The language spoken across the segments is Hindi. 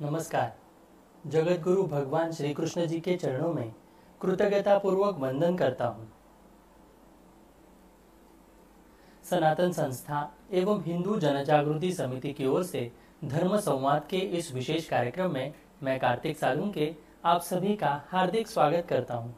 नमस्कार जगत गुरु भगवान श्री कृष्ण जी के चरणों में कृतज्ञता पूर्वक वंदन करता हूँ सनातन संस्था एवं हिंदू जनजागृति समिति की ओर से धर्म संवाद के इस विशेष कार्यक्रम में मैं कार्तिक सालुंग के आप सभी का हार्दिक स्वागत करता हूँ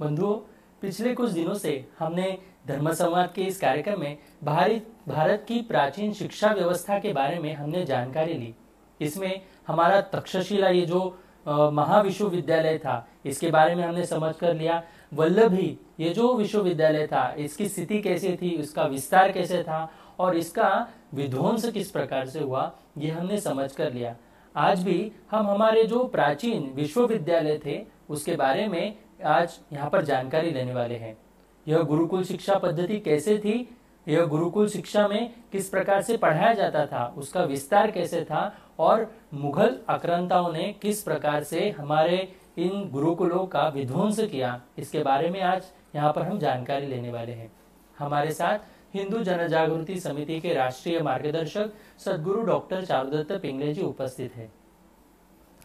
बंधुओं पिछले कुछ दिनों से हमने धर्म संवाद के इस कार्यक्रम में भारी भारत की प्राचीन शिक्षा व्यवस्था के बारे में हमने जानकारी ली इसमें हमारा तक्षशिला ये जो महाविश्वविद्यालय था इसके बारे में हमने समझ कर लिया वल्लभी ये जो विश्वविद्यालय था इसकी स्थिति कैसी थी उसका विस्तार कैसे था और इसका विध्वंस किस प्रकार से हुआ ये हमने समझ कर लिया आज भी हम हमारे जो प्राचीन विश्वविद्यालय थे उसके बारे में आज यहाँ पर जानकारी लेने वाले हैं यह गुरुकुल शिक्षा पद्धति कैसे थी यह गुरुकुल शिक्षा में किस प्रकार से पढ़ाया जाता था उसका विस्तार कैसे था और मुगल आक्रांताओं ने किस प्रकार से हमारे इन गुरुकुलों का विध्वंस किया इसके बारे में आज यहाँ पर हम जानकारी लेने वाले हैं हमारे साथ हिंदू जन जागृति समिति के राष्ट्रीय मार्गदर्शक सदगुरु डॉक्टर चारुदत्त पिंगले जी उपस्थित है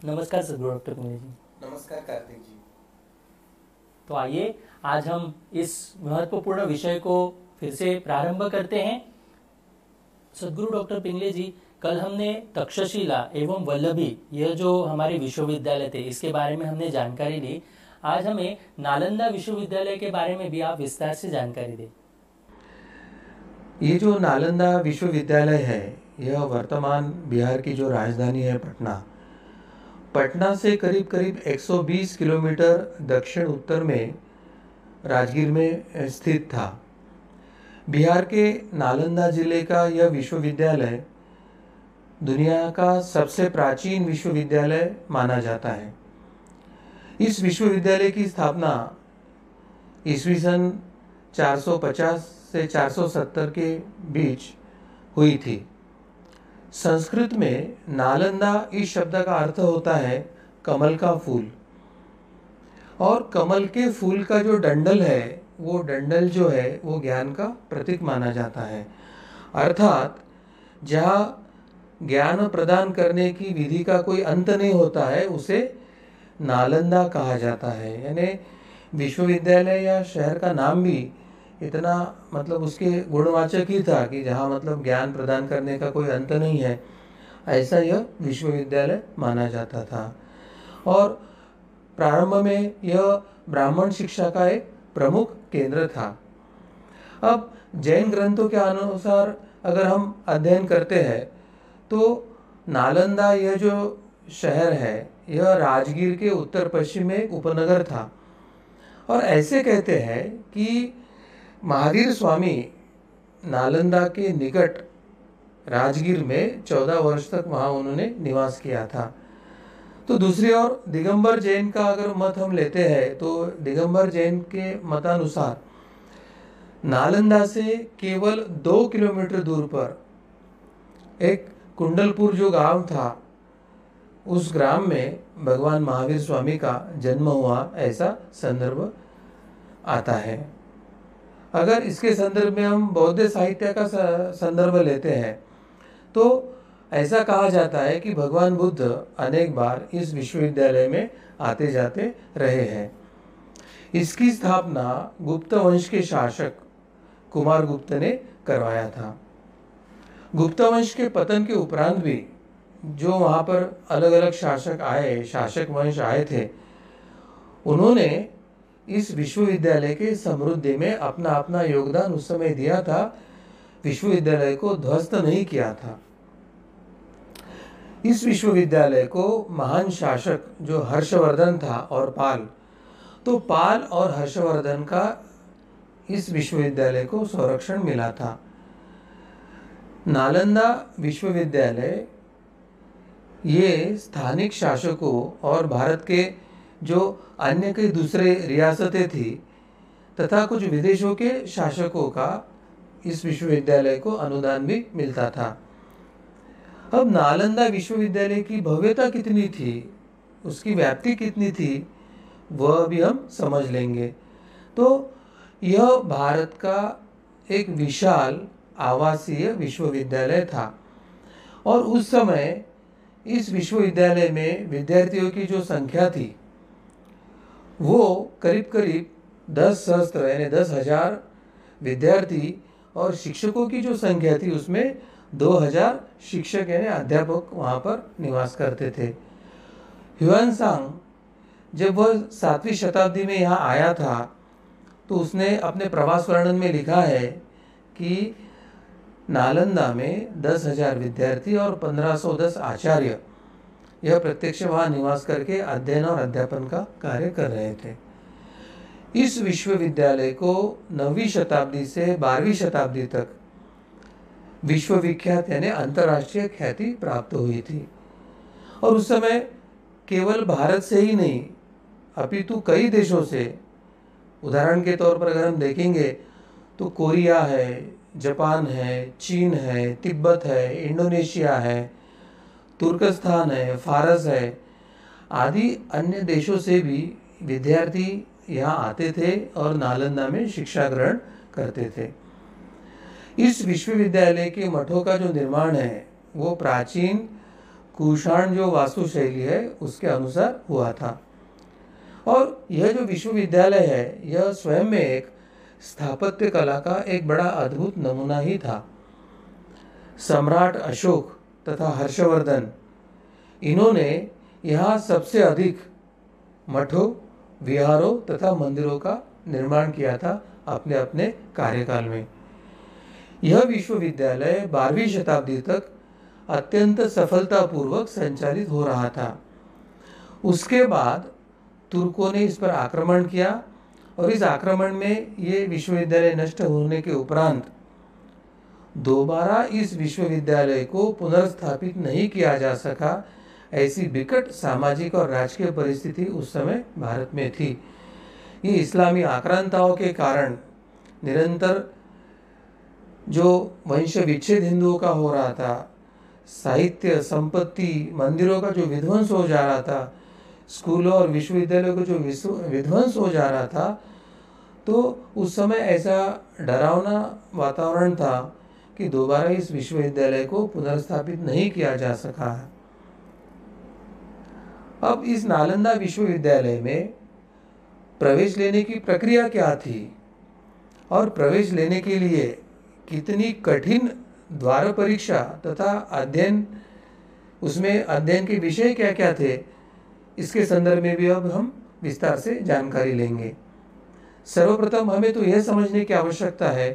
नमस्कार सदगुरु डॉक्टर पिंगले जी नमस्कार कार्तिक जी तो आइए आज हम इस महत्वपूर्ण विषय को फिर से प्रारंभ करते हैं सदगुरु डॉक्टर पिंगले जी कल हमने तक्षशिला एवं वल्लभी यह जो हमारे विश्वविद्यालय थे इसके बारे में हमने जानकारी ली आज हमें नालंदा विश्वविद्यालय के बारे में भी आप विस्तार से जानकारी दें ये जो नालंदा विश्वविद्यालय है यह वर्तमान बिहार की जो राजधानी है पटना पटना से करीब करीब 120 किलोमीटर दक्षिण उत्तर में राजगीर में स्थित था बिहार के नालंदा जिले का यह विश्वविद्यालय दुनिया का सबसे प्राचीन विश्वविद्यालय माना जाता है इस विश्वविद्यालय की स्थापना ईस्वी सन 450 से 470 के बीच हुई थी संस्कृत में नालंदा इस शब्द का अर्थ होता है कमल का फूल और कमल के फूल का जो डंडल है वो डंडल जो है वो ज्ञान का प्रतीक माना जाता है अर्थात जहाँ ज्ञान प्रदान करने की विधि का कोई अंत नहीं होता है उसे नालंदा कहा जाता है यानी विश्वविद्यालय या शहर का नाम भी इतना मतलब उसके गुणवाचक ही था कि जहाँ मतलब ज्ञान प्रदान करने का कोई अंत नहीं है ऐसा यह विश्वविद्यालय माना जाता था और प्रारंभ में यह ब्राह्मण शिक्षा का एक प्रमुख केंद्र था अब जैन ग्रंथों के अनुसार अगर हम अध्ययन करते हैं तो नालंदा यह जो शहर है यह राजगीर के उत्तर पश्चिम में उपनगर था और ऐसे कहते हैं कि महावीर स्वामी नालंदा के निकट राजगीर में चौदह वर्ष तक वहाँ उन्होंने निवास किया था तो दूसरी ओर दिगंबर जैन का अगर मत हम लेते हैं तो दिगंबर जैन के मतानुसार नालंदा से केवल दो किलोमीटर दूर पर एक कुंडलपुर जो गांव था उस ग्राम में भगवान महावीर स्वामी का जन्म हुआ ऐसा संदर्भ आता है अगर इसके संदर्भ में हम बौद्ध साहित्य का संदर्भ लेते हैं तो ऐसा कहा जाता है कि भगवान बुद्ध अनेक बार इस विश्वविद्यालय में आते जाते रहे हैं इसकी स्थापना गुप्त वंश के शासक कुमार गुप्त ने करवाया था गुप्त वंश के पतन के उपरांत भी जो वहाँ पर अलग अलग शासक आए शासक वंश आए थे उन्होंने इस विश्वविद्यालय के समृद्धि में अपना अपना योगदान उस समय दिया था विश्वविद्यालय को ध्वस्त नहीं किया था इस विश्वविद्यालय को महान शासक जो हर्षवर्धन था और पाल तो पाल और हर्षवर्धन का इस विश्वविद्यालय को संरक्षण मिला था नालंदा विश्वविद्यालय ये स्थानिक शासकों और भारत के जो अन्य कई दूसरे रियासतें थी तथा कुछ विदेशों के शासकों का इस विश्वविद्यालय को अनुदान भी मिलता था अब नालंदा विश्वविद्यालय की भव्यता कितनी थी उसकी व्याप्ति कितनी थी वह भी हम समझ लेंगे तो यह भारत का एक विशाल आवासीय विश्वविद्यालय था और उस समय इस विश्वविद्यालय में विद्यार्थियों की जो संख्या थी वो करीब करीब दस सहस्त्र यानी दस हजार विद्यार्थी और शिक्षकों की जो संख्या थी उसमें दो हजार शिक्षक यानी अध्यापक वहाँ पर निवास करते थे ह्यून सांग जब वह सातवीं शताब्दी में यहाँ आया था तो उसने अपने प्रवास वर्णन में लिखा है कि नालंदा में दस हजार विद्यार्थी और पंद्रह सौ दस आचार्य यह प्रत्यक्ष वहाँ निवास करके अध्ययन और अध्यापन का कार्य कर रहे थे इस विश्वविद्यालय को नवीं शताब्दी से बारहवीं शताब्दी तक विश्वविख्यात यानी अंतर्राष्ट्रीय ख्याति प्राप्त हुई थी और उस समय केवल भारत से ही नहीं अपितु कई देशों से उदाहरण के तौर पर अगर हम देखेंगे तो कोरिया है जापान है चीन है तिब्बत है इंडोनेशिया है तुर्कस्तान है फारस है आदि अन्य देशों से भी विद्यार्थी यहाँ आते थे और नालंदा में शिक्षा ग्रहण करते थे इस विश्वविद्यालय के मठों का जो निर्माण है वो प्राचीन कुषाण जो वास्तुशैली है उसके अनुसार हुआ था और यह जो विश्वविद्यालय है यह स्वयं में एक स्थापत्य कला का एक बड़ा अद्भुत नमूना ही था सम्राट अशोक तथा हर्षवर्धन इन्होंने यहाँ सबसे अधिक मठों विहारों तथा मंदिरों का निर्माण किया था अपने अपने कार्यकाल में यह विश्वविद्यालय बारहवीं शताब्दी तक अत्यंत सफलतापूर्वक संचालित हो रहा था उसके बाद तुर्कों ने इस पर आक्रमण किया और इस आक्रमण में ये विश्वविद्यालय नष्ट होने के उपरांत दोबारा इस विश्वविद्यालय को पुनर्स्थापित नहीं किया जा सका ऐसी विकट सामाजिक और राजकीय परिस्थिति उस समय भारत में थी ये इस्लामी आक्रांताओं के कारण निरंतर जो वंश विच्छेद हिंदुओं का हो रहा था साहित्य संपत्ति मंदिरों का जो विध्वंस हो जा रहा था स्कूलों और विश्वविद्यालयों का जो विध्वंस हो जा रहा था तो उस समय ऐसा डरावना वातावरण था कि दोबारा इस विश्वविद्यालय को पुनर्स्थापित नहीं किया जा सका है अब इस नालंदा विश्वविद्यालय में प्रवेश लेने की प्रक्रिया क्या थी और प्रवेश लेने के लिए कितनी कठिन द्वार परीक्षा तथा अध्ययन उसमें अध्ययन के विषय क्या क्या थे इसके संदर्भ में भी अब हम विस्तार से जानकारी लेंगे सर्वप्रथम हमें तो यह समझने की आवश्यकता है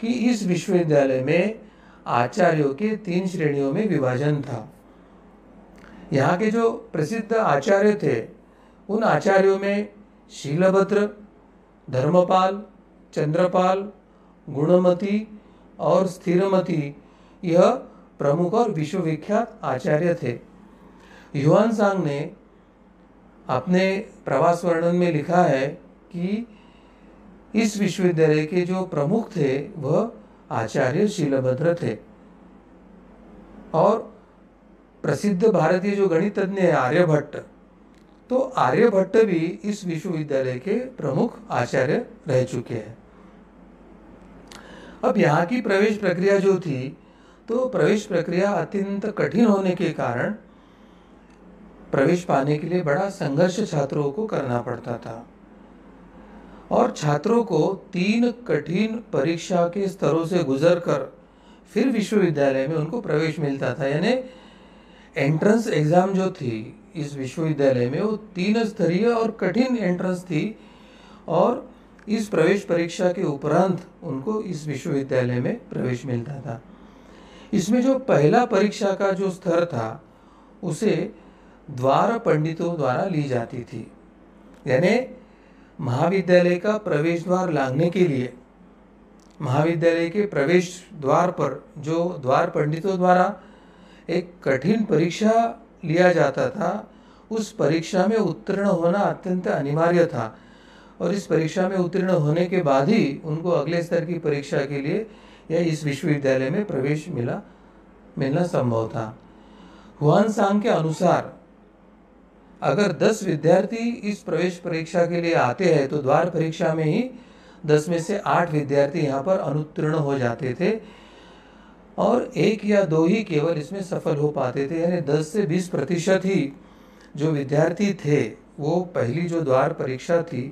कि इस विश्वविद्यालय में आचार्यों के तीन श्रेणियों में विभाजन था यहाँ के जो प्रसिद्ध आचार्य थे उन आचार्यों में शीलभद्र धर्मपाल चंद्रपाल गुणमती और स्थिरमति यह प्रमुख और विश्वविख्यात आचार्य थे युवान सांग ने अपने प्रवास वर्णन में लिखा है कि इस विश्वविद्यालय के जो प्रमुख थे वह आचार्य शीलभद्र थे और प्रसिद्ध भारतीय जो गणितज्ञ है आर्यभट्ट तो आर्यभट्ट भी इस विश्वविद्यालय के प्रमुख आचार्य रह चुके हैं अब यहाँ की प्रवेश प्रक्रिया जो थी तो प्रवेश प्रक्रिया अत्यंत कठिन होने के कारण प्रवेश पाने के लिए बड़ा संघर्ष छात्रों को करना पड़ता था और छात्रों को तीन कठिन परीक्षा के स्तरों से गुजर कर फिर विश्वविद्यालय में उनको प्रवेश मिलता था यानी एंट्रेंस एग्ज़ाम जो थी इस विश्वविद्यालय में वो तीन स्तरीय और कठिन एंट्रेंस थी और इस प्रवेश परीक्षा के उपरांत उनको इस विश्वविद्यालय में प्रवेश मिलता था इसमें जो पहला परीक्षा का जो स्तर था उसे द्वार पंडितों द्वारा ली जाती थी यानी महाविद्यालय का प्रवेश द्वार लागने के लिए महाविद्यालय के प्रवेश द्वार पर जो द्वार पंडितों द्वारा एक कठिन परीक्षा लिया जाता था उस परीक्षा में उत्तीर्ण होना अत्यंत अनिवार्य था और इस परीक्षा में उत्तीर्ण होने के बाद ही उनको अगले स्तर की परीक्षा के लिए या इस विश्वविद्यालय में प्रवेश मिला मिलना संभव था हुआन सांग के अनुसार अगर 10 विद्यार्थी इस प्रवेश परीक्षा के लिए आते हैं तो द्वार परीक्षा में ही 10 में से 8 विद्यार्थी यहाँ पर अनुत्तीर्ण हो जाते थे और एक या दो ही केवल इसमें सफल हो पाते थे यानी 10 से 20 प्रतिशत ही जो विद्यार्थी थे वो पहली जो द्वार परीक्षा थी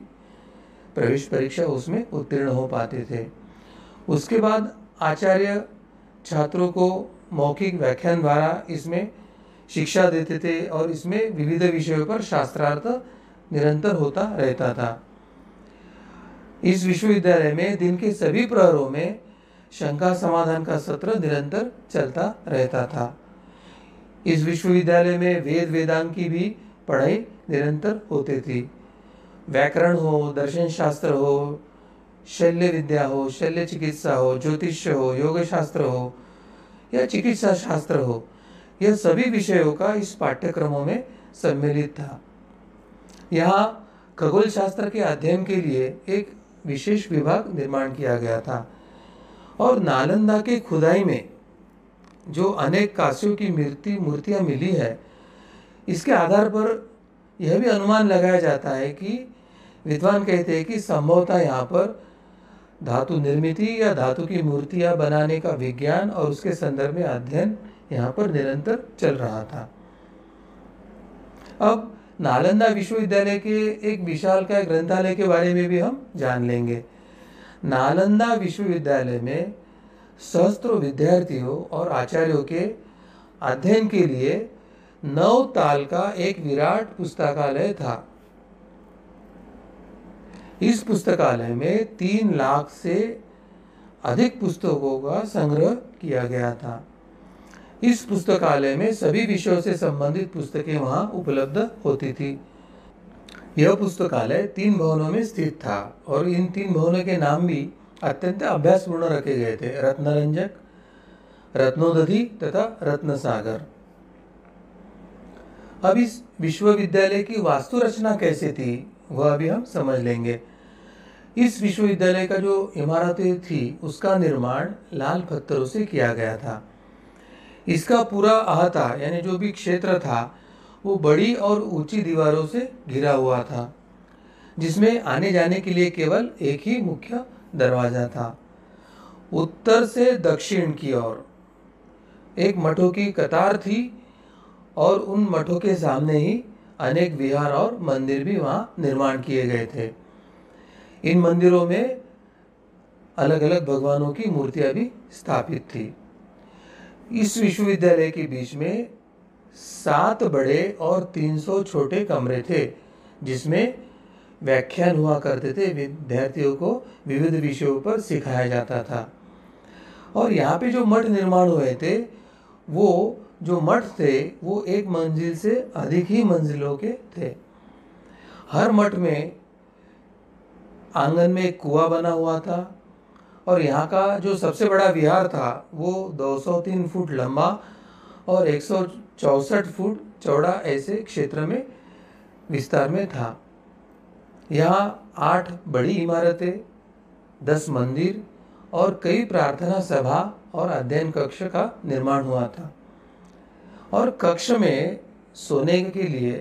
प्रवेश परीक्षा उसमें उत्तीर्ण हो पाते थे उसके बाद आचार्य छात्रों को मौखिक व्याख्यान द्वारा इसमें शिक्षा देते थे और इसमें विविध विषयों पर शास्त्रार्थ निरंतर होता रहता था इस विश्वविद्यालय में दिन के सभी प्रहरों में शंका समाधान का सत्र निरंतर चलता रहता था इस विश्वविद्यालय में वेद वेदांग की भी पढ़ाई निरंतर होती थी व्याकरण हो दर्शन शास्त्र हो शल्य विद्या हो शल्य चिकित्सा हो ज्योतिष हो योग शास्त्र हो या चिकित्सा शास्त्र हो यह सभी विषयों का इस पाठ्यक्रमों में सम्मिलित था यहाँ खगोल शास्त्र के अध्ययन के लिए एक विशेष विभाग निर्माण किया गया था और नालंदा के खुदाई में जो अनेक काशियों की मूर्ति मूर्तियाँ मिली है इसके आधार पर यह भी अनुमान लगाया जाता है कि विद्वान कहते हैं कि संभवतः यहाँ पर धातु निर्मित या धातु की मूर्तियाँ बनाने का विज्ञान और उसके संदर्भ में अध्ययन यहाँ पर निरंतर चल रहा था अब नालंदा विश्वविद्यालय के एक विशाल का ग्रंथालय के बारे में भी हम जान लेंगे नालंदा विश्वविद्यालय में सहस्त्रों विद्यार्थियों और आचार्यों के अध्ययन के लिए नौ ताल का एक विराट पुस्तकालय था इस पुस्तकालय में तीन लाख से अधिक पुस्तकों का संग्रह किया गया था इस पुस्तकालय में सभी विषयों से संबंधित पुस्तकें वहां उपलब्ध होती थी यह पुस्तकालय तीन भवनों में स्थित था और इन तीन भवनों के नाम भी अत्यंत अभ्यासपूर्ण रखे गए थे रत्नरंजक रत्नोदधि तथा रत्नसागर अब इस विश्वविद्यालय की वास्तु रचना कैसे थी वह अभी हम समझ लेंगे इस विश्वविद्यालय का जो इमारतें थी उसका निर्माण लाल पत्थरों से किया गया था इसका पूरा अहाता यानी जो भी क्षेत्र था वो बड़ी और ऊंची दीवारों से घिरा हुआ था जिसमें आने जाने के लिए केवल एक ही मुख्य दरवाज़ा था उत्तर से दक्षिण की ओर एक मठों की कतार थी और उन मठों के सामने ही अनेक विहार और मंदिर भी वहाँ निर्माण किए गए थे इन मंदिरों में अलग अलग भगवानों की मूर्तियाँ भी स्थापित थी इस विश्वविद्यालय के बीच में सात बड़े और तीन सौ छोटे कमरे थे जिसमें व्याख्यान हुआ करते थे विद्यार्थियों को विविध विषयों पर सिखाया जाता था और यहाँ पे जो मठ निर्माण हुए थे वो जो मठ थे वो एक मंजिल से अधिक ही मंजिलों के थे हर मठ में आंगन में एक कुआ बना हुआ था और यहाँ का जो सबसे बड़ा विहार था वो 203 फुट लंबा और 164 फुट चौड़ा ऐसे क्षेत्र में विस्तार में था यहाँ आठ बड़ी इमारतें दस मंदिर और कई प्रार्थना सभा और अध्ययन कक्ष का निर्माण हुआ था और कक्ष में सोने के लिए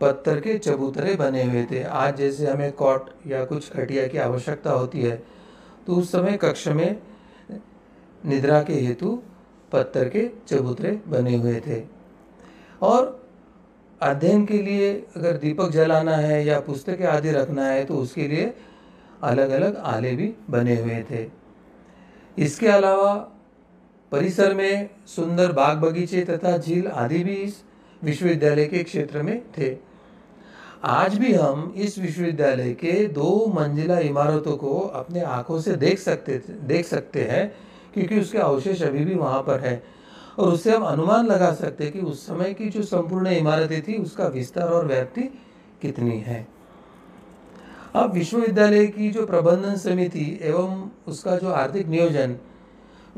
पत्थर के चबूतरे बने हुए थे आज जैसे हमें कॉट या कुछ खटिया की आवश्यकता होती है तो उस समय कक्ष में निद्रा के हेतु पत्थर के चबूतरे बने हुए थे और अध्ययन के लिए अगर दीपक जलाना है या पुस्तकें आदि रखना है तो उसके लिए अलग अलग आले भी बने हुए थे इसके अलावा परिसर में सुंदर बाग बगीचे तथा झील आदि भी इस विश्वविद्यालय के क्षेत्र में थे आज भी हम इस विश्वविद्यालय के दो मंजिला इमारतों को अपने आंखों से देख सकते देख सकते हैं क्योंकि उसके अवशेष अभी भी वहाँ पर है और उससे हम अनुमान लगा सकते हैं कि उस समय की जो संपूर्ण इमारतें थी उसका विस्तार और व्याप्ति कितनी है अब विश्वविद्यालय की जो प्रबंधन समिति एवं उसका जो आर्थिक नियोजन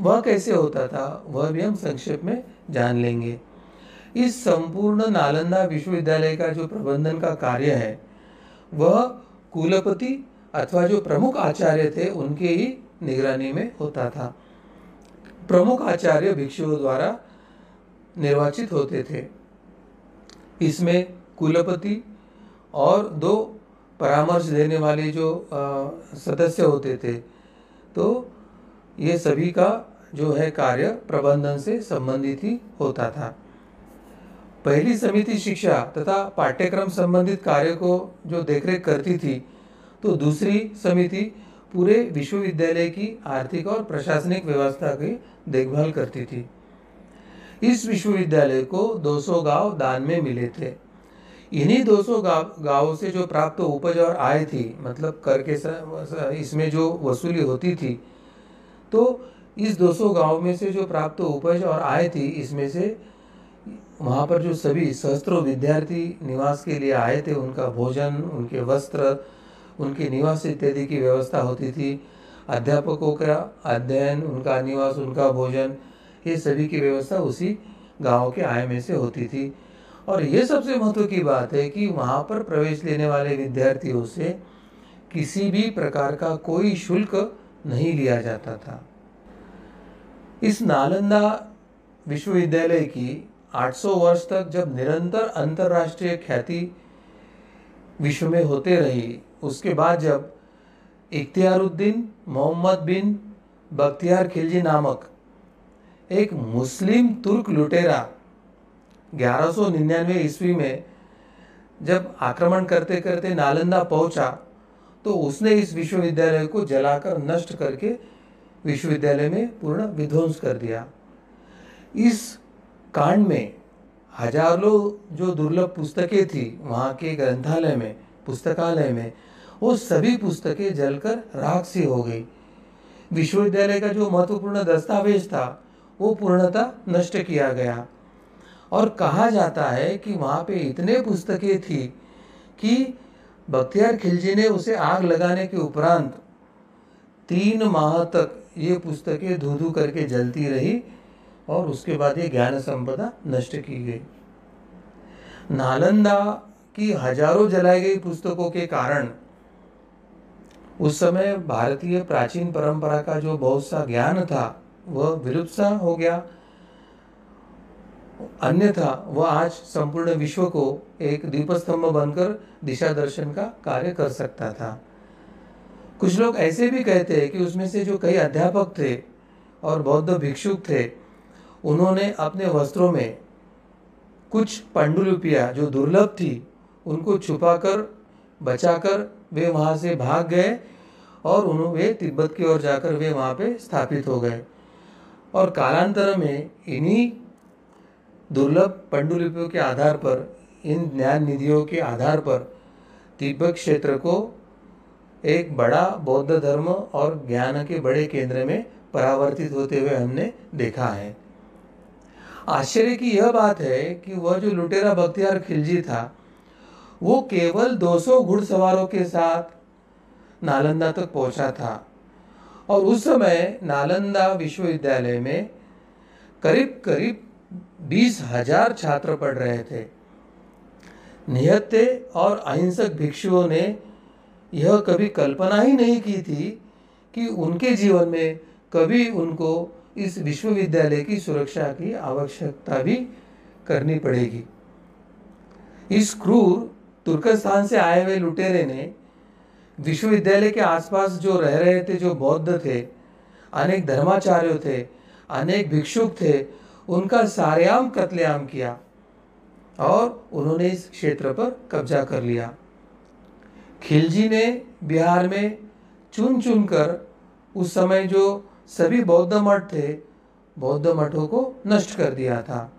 वह कैसे होता था वह भी हम संक्षेप में जान लेंगे इस संपूर्ण नालंदा विश्वविद्यालय का जो प्रबंधन का कार्य है वह कुलपति अथवा जो प्रमुख आचार्य थे उनके ही निगरानी में होता था प्रमुख आचार्य भिक्षुओं द्वारा निर्वाचित होते थे इसमें कुलपति और दो परामर्श देने वाले जो सदस्य होते थे तो ये सभी का जो है कार्य प्रबंधन से संबंधित ही होता था पहली समिति शिक्षा तथा पाठ्यक्रम संबंधित कार्य को जो देखरेख करती थी तो दूसरी समिति पूरे विश्वविद्यालय की आर्थिक और प्रशासनिक व्यवस्था की देखभाल करती थी इस विश्वविद्यालय को 200 गांव दान में मिले थे इन्हीं 200 सौ गाँव से जो प्राप्त उपज और आय थी मतलब कर के इसमें जो वसूली होती थी तो इस 200 गांव में से जो प्राप्त उपज और आय थी इसमें से वहाँ पर जो सभी सहस्त्रों विद्यार्थी निवास के लिए आए थे उनका भोजन उनके वस्त्र उनके निवास इत्यादि की व्यवस्था होती थी अध्यापकों का अध्ययन उनका निवास उनका भोजन ये सभी की व्यवस्था उसी गांव के आय में से होती थी और ये सबसे महत्व की बात है कि वहाँ पर प्रवेश लेने वाले विद्यार्थियों से किसी भी प्रकार का कोई शुल्क नहीं लिया जाता था इस नालंदा विश्वविद्यालय की 800 वर्ष तक जब निरंतर अंतर्राष्ट्रीय ख्याति विश्व में होते रही उसके बाद जब इख्तियारुद्दीन मोहम्मद बिन बख्तियार खिलजी नामक एक मुस्लिम तुर्क लुटेरा 1199 ईस्वी में जब आक्रमण करते करते नालंदा पहुंचा तो उसने इस विश्वविद्यालय को जलाकर नष्ट करके विश्वविद्यालय में पूर्ण विध्वंस कर दिया इस कांड में हजारों जो दुर्लभ पुस्तकें थी वहाँ के ग्रंथालय में पुस्तकालय में वो सभी पुस्तकें जलकर राख सी हो गई विश्वविद्यालय का जो महत्वपूर्ण दस्तावेज था वो पूर्णतः नष्ट किया गया और कहा जाता है कि वहाँ पे इतने पुस्तकें थी कि बख्तियार खिलजी ने उसे आग लगाने के उपरांत तीन माह तक ये पुस्तकें धू धू करके जलती रही और उसके बाद ये ज्ञान संपदा नष्ट की गई नालंदा की हजारों जलाई गई पुस्तकों के कारण उस समय भारतीय प्राचीन परंपरा का जो बहुत सा ज्ञान था वह विलुप्त सा हो गया अन्यथा वह आज संपूर्ण विश्व को एक दीपस्तंभ बनकर दिशा दर्शन का कार्य कर सकता था कुछ लोग ऐसे भी कहते हैं कि उसमें से जो कई अध्यापक थे और बौद्ध भिक्षुक थे उन्होंने अपने वस्त्रों में कुछ पांडुलिपियाँ जो दुर्लभ थी उनको छुपाकर बचाकर वे वहाँ से भाग गए और उन्होंने वे तिब्बत की ओर जाकर वे वहाँ पे स्थापित हो गए और कालांतर में इन्हीं दुर्लभ पंडुलिपियों के आधार पर इन ज्ञान निधियों के आधार पर तिब्बत क्षेत्र को एक बड़ा बौद्ध धर्म और ज्ञान के बड़े केंद्र में परावर्तित होते हुए हमने देखा है आश्चर्य की यह बात है कि वह जो लुटेरा बख्तियार खिलजी था वो केवल 200 घुड़सवारों के साथ नालंदा तक पहुंचा था और उस समय नालंदा विश्वविद्यालय में करीब करीब बीस हजार छात्र पढ़ रहे थे निहत्ते और अहिंसक भिक्षुओं ने यह कभी कल्पना ही नहीं की थी कि उनके जीवन में कभी उनको इस विश्वविद्यालय की सुरक्षा की आवश्यकता भी करनी पड़ेगी इस क्रूर तुर्कस्तान से आए हुए लुटेरे ने विश्वविद्यालय के आसपास जो रह रहे थे जो बौद्ध थे अनेक धर्माचार्य थे अनेक भिक्षुक थे उनका सारेआम कत्लेआम किया और उन्होंने इस क्षेत्र पर कब्जा कर लिया खिलजी ने बिहार में चुन चुन कर उस समय जो सभी बौद्ध मठ थे बौद्ध मठों को नष्ट कर दिया था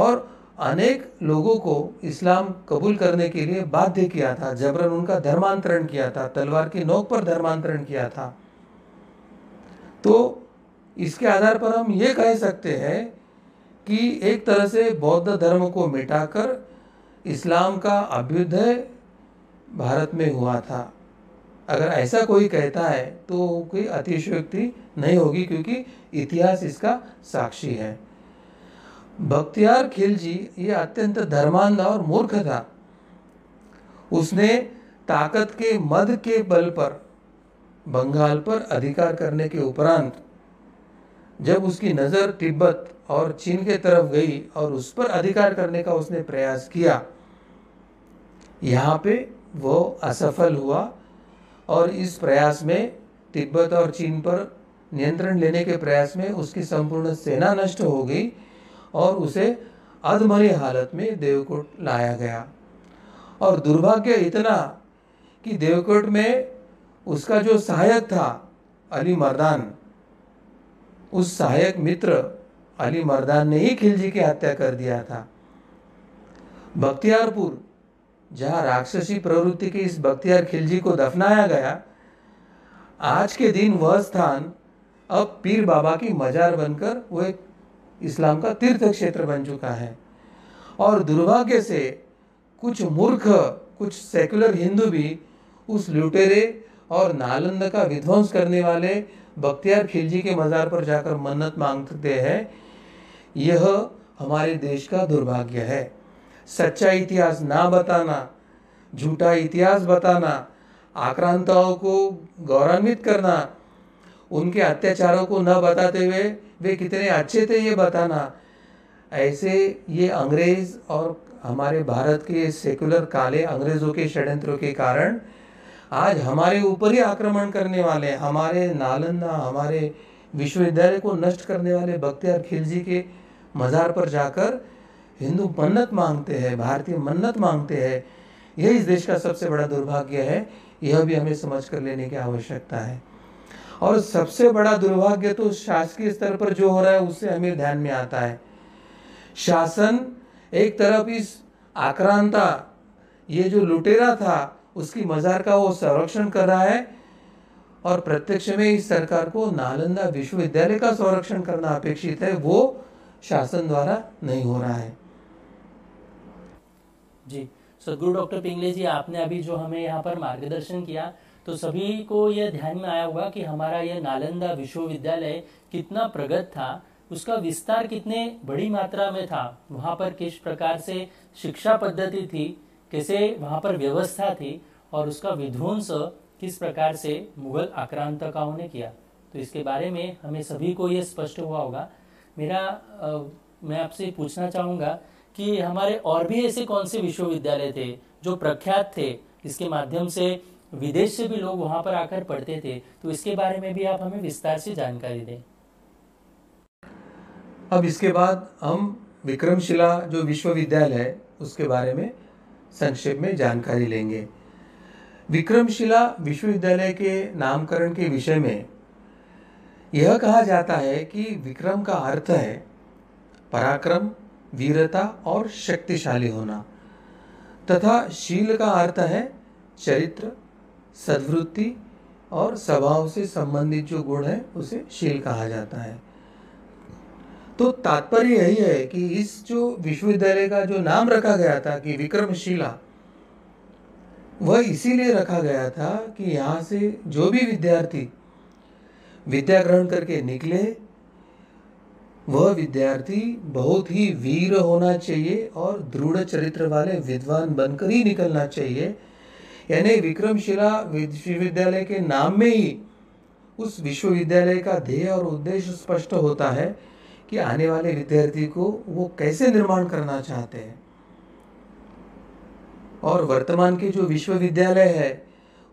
और अनेक लोगों को इस्लाम कबूल करने के लिए बाध्य किया था जबरन उनका धर्मांतरण किया था तलवार की नोक पर धर्मांतरण किया था तो इसके आधार पर हम ये कह सकते हैं कि एक तरह से बौद्ध धर्म को मिटाकर इस्लाम का अभ्युदय भारत में हुआ था अगर ऐसा कोई कहता है तो कोई अतिशयोक्ति नहीं होगी क्योंकि इतिहास इसका साक्षी है भक्तियार खिलजी ये अत्यंत धर्मांध और मूर्ख था उसने ताकत के मद के बल पर बंगाल पर अधिकार करने के उपरांत जब उसकी नज़र तिब्बत और चीन के तरफ गई और उस पर अधिकार करने का उसने प्रयास किया यहाँ पे वो असफल हुआ और इस प्रयास में तिब्बत और चीन पर नियंत्रण लेने के प्रयास में उसकी संपूर्ण सेना नष्ट हो गई और उसे अधमरी हालत में देवकोट लाया गया और दुर्भाग्य इतना कि देवकोट में उसका जो सहायक था अली मर्दान उस सहायक मित्र अली मर्दान ने ही खिलजी की हत्या कर दिया था बख्तियारपुर जहां राक्षसी प्रवृत्ति के इस बख्तियार खिलजी को दफनाया गया आज के दिन वह स्थान अब पीर बाबा की मजार बनकर वो एक इस्लाम का तीर्थ क्षेत्र बन चुका है और दुर्भाग्य से कुछ मूर्ख कुछ सेकुलर हिंदू भी उस लुटेरे और नालंदा का विध्वंस करने वाले बख्तियार खिलजी के मज़ार पर जाकर मन्नत मांगते हैं यह हमारे देश का दुर्भाग्य है सच्चा इतिहास ना बताना झूठा इतिहास बताना आक्रांताओं को गौरवान्वित करना उनके अत्याचारों को न बताते हुए वे कितने अच्छे थे ये बताना ऐसे ये अंग्रेज़ और हमारे भारत के सेकुलर काले अंग्रेज़ों के षड्यंत्रों के कारण आज हमारे ऊपर ही आक्रमण करने वाले हमारे नालंदा हमारे विश्वविद्यालय को नष्ट करने वाले बख्तियार खिलजी के मज़ार पर जाकर हिंदू मन्नत मांगते हैं भारतीय मन्नत मांगते हैं यह इस देश का सबसे बड़ा दुर्भाग्य है यह भी हमें समझ कर लेने की आवश्यकता है और सबसे बड़ा दुर्भाग्य तो शासकीय स्तर पर जो हो रहा है उससे हमें ध्यान में आता है शासन एक तरफ इस आक्रांता ये जो लुटेरा था उसकी मज़ार का वो संरक्षण कर रहा है और प्रत्यक्ष में इस सरकार को नालंदा विश्वविद्यालय का संरक्षण करना अपेक्षित है वो शासन द्वारा नहीं हो रहा है जी सदगुरु डॉक्टर पिंगले जी आपने अभी जो हमें यहाँ पर मार्गदर्शन किया तो सभी को यह ध्यान में आया होगा कि हमारा यह नालंदा विश्वविद्यालय कितना प्रगत था उसका विस्तार कितने बड़ी मात्रा में था वहां पर किस प्रकार से शिक्षा पद्धति थी कैसे वहाँ पर व्यवस्था थी और उसका विध्वंस किस प्रकार से मुगल आक्रांतकाओं ने किया तो इसके बारे में हमें सभी को ये स्पष्ट हुआ होगा मेरा आ, मैं आपसे पूछना चाहूँगा कि हमारे और भी ऐसे कौन से विश्वविद्यालय थे जो प्रख्यात थे इसके माध्यम से विदेश से भी लोग वहाँ पर आकर पढ़ते थे तो इसके बारे में भी आप हमें विस्तार से जानकारी दें अब इसके बाद हम विक्रमशिला जो विश्वविद्यालय है उसके बारे में संक्षेप में जानकारी लेंगे विक्रमशिला विश्वविद्यालय के नामकरण के विषय में यह कहा जाता है कि विक्रम का अर्थ है पराक्रम वीरता और शक्तिशाली होना तथा शील का अर्थ है चरित्र सद्वृत्ति और स्वभाव से संबंधित जो गुण है उसे शील कहा जाता है तो तात्पर्य यही है कि इस जो विश्वविद्यालय का जो नाम रखा गया था कि विक्रमशिला वह इसीलिए रखा गया था कि यहाँ से जो भी विद्यार्थी विद्या ग्रहण करके निकले वह विद्यार्थी बहुत ही वीर होना चाहिए और दृढ़ चरित्र वाले विद्वान बनकर ही निकलना चाहिए यानी विक्रमशिला विश्वविद्यालय के नाम में ही उस विश्वविद्यालय का ध्येय और उद्देश्य स्पष्ट होता है कि आने वाले विद्यार्थी को वो कैसे निर्माण करना चाहते हैं और वर्तमान के जो विश्वविद्यालय है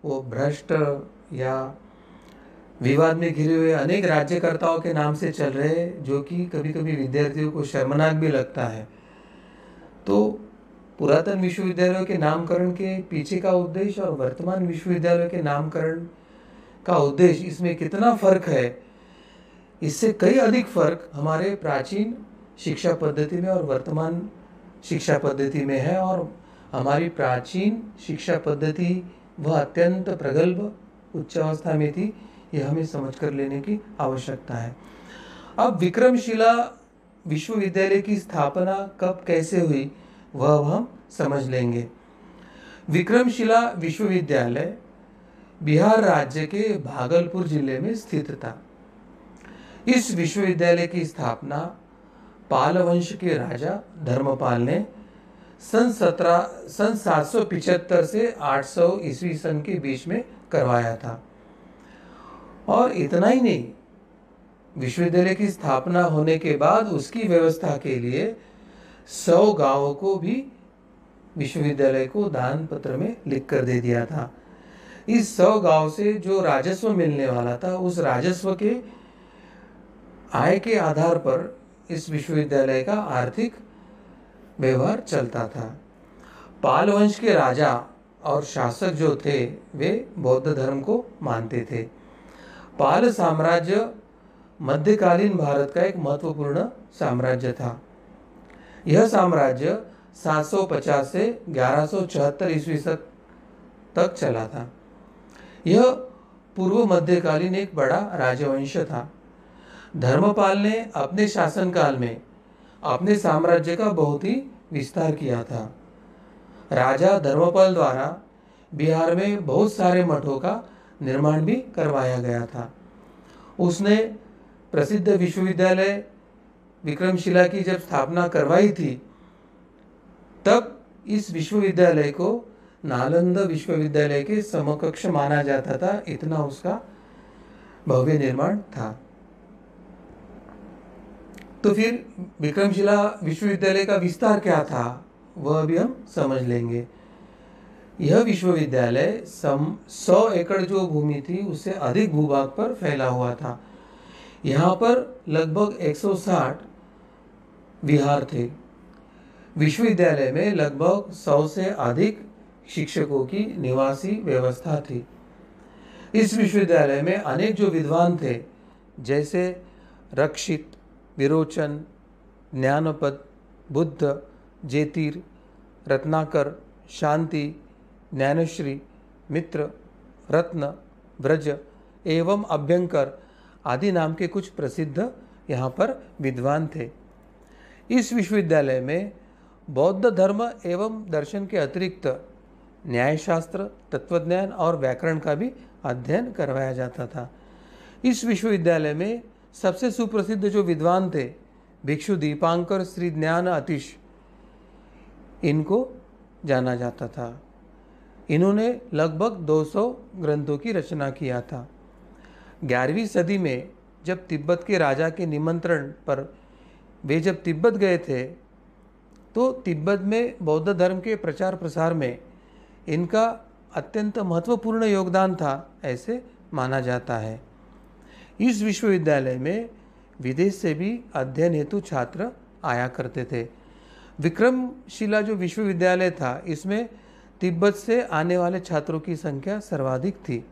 वो भ्रष्ट या विवाद में घिरे हुए अनेक राज्यकर्ताओं के नाम से चल रहे जो कि कभी कभी विद्यार्थियों को शर्मनाक भी लगता है तो पुरातन विश्वविद्यालयों के नामकरण के पीछे का उद्देश्य और वर्तमान विश्वविद्यालयों के नामकरण का उद्देश्य इसमें कितना फर्क है इससे कई अधिक फर्क हमारे प्राचीन शिक्षा पद्धति में और वर्तमान शिक्षा पद्धति में है और हमारी प्राचीन शिक्षा पद्धति वह अत्यंत प्रगल्भ उच्च अवस्था में थी यह हमें समझ कर लेने की आवश्यकता है अब विक्रमशिला विश्वविद्यालय की स्थापना कब कैसे हुई वह अब हम समझ लेंगे विक्रमशिला विश्वविद्यालय बिहार राज्य के भागलपुर जिले में स्थित था इस विश्वविद्यालय की स्थापना पाल वंश के राजा धर्मपाल ने सन सत्रह सन सात सौ पिछहत्तर से आठ सौ ईस्वी सन के बीच में करवाया था और इतना ही नहीं विश्वविद्यालय की स्थापना होने के बाद उसकी व्यवस्था के लिए सौ गांवों को भी विश्वविद्यालय को दान पत्र में लिख कर दे दिया था इस सौ गांव से जो राजस्व मिलने वाला था उस राजस्व के आय के आधार पर इस विश्वविद्यालय का आर्थिक व्यवहार चलता था पाल वंश के राजा और शासक जो थे वे बौद्ध धर्म को मानते थे पाल साम्राज्य मध्यकालीन भारत का एक महत्वपूर्ण साम्राज्य था यह साम्राज्य 750 से 1174 ईस्वी तक चला था यह पूर्व मध्यकालीन एक बड़ा राजवंश था धर्मपाल ने अपने शासनकाल में अपने साम्राज्य का बहुत ही विस्तार किया था राजा धर्मपाल द्वारा बिहार में बहुत सारे मठों का निर्माण भी करवाया गया था उसने प्रसिद्ध विश्वविद्यालय विक्रमशिला की जब स्थापना करवाई थी तब इस विश्वविद्यालय को नालंदा विश्वविद्यालय के समकक्ष माना जाता था इतना उसका भव्य निर्माण था तो फिर विक्रमशिला विश्वविद्यालय का विस्तार क्या था वह भी हम समझ लेंगे यह विश्वविद्यालय सम सौ एकड़ जो भूमि थी उससे अधिक भूभाग पर फैला हुआ था यहाँ पर लगभग 160 विहार थे विश्वविद्यालय में लगभग 100 से अधिक शिक्षकों की निवासी व्यवस्था थी इस विश्वविद्यालय में अनेक जो विद्वान थे जैसे रक्षित विरोचन ज्ञानपद बुद्ध जेतीर रत्नाकर शांति ज्ञानश्री मित्र रत्न ब्रज एवं अभ्यंकर आदि नाम के कुछ प्रसिद्ध यहाँ पर विद्वान थे इस विश्वविद्यालय में बौद्ध धर्म एवं दर्शन के अतिरिक्त न्यायशास्त्र तत्वज्ञान और व्याकरण का भी अध्ययन करवाया जाता था इस विश्वविद्यालय में सबसे सुप्रसिद्ध जो विद्वान थे भिक्षु दीपांकर श्री ज्ञान अतिश इनको जाना जाता था इन्होंने लगभग 200 ग्रंथों की रचना किया था ग्यारहवीं सदी में जब तिब्बत के राजा के निमंत्रण पर वे जब तिब्बत गए थे तो तिब्बत में बौद्ध धर्म के प्रचार प्रसार में इनका अत्यंत महत्वपूर्ण योगदान था ऐसे माना जाता है इस विश्वविद्यालय में विदेश से भी अध्ययन हेतु छात्र आया करते थे विक्रमशिला जो विश्वविद्यालय था इसमें तिब्बत से आने वाले छात्रों की संख्या सर्वाधिक थी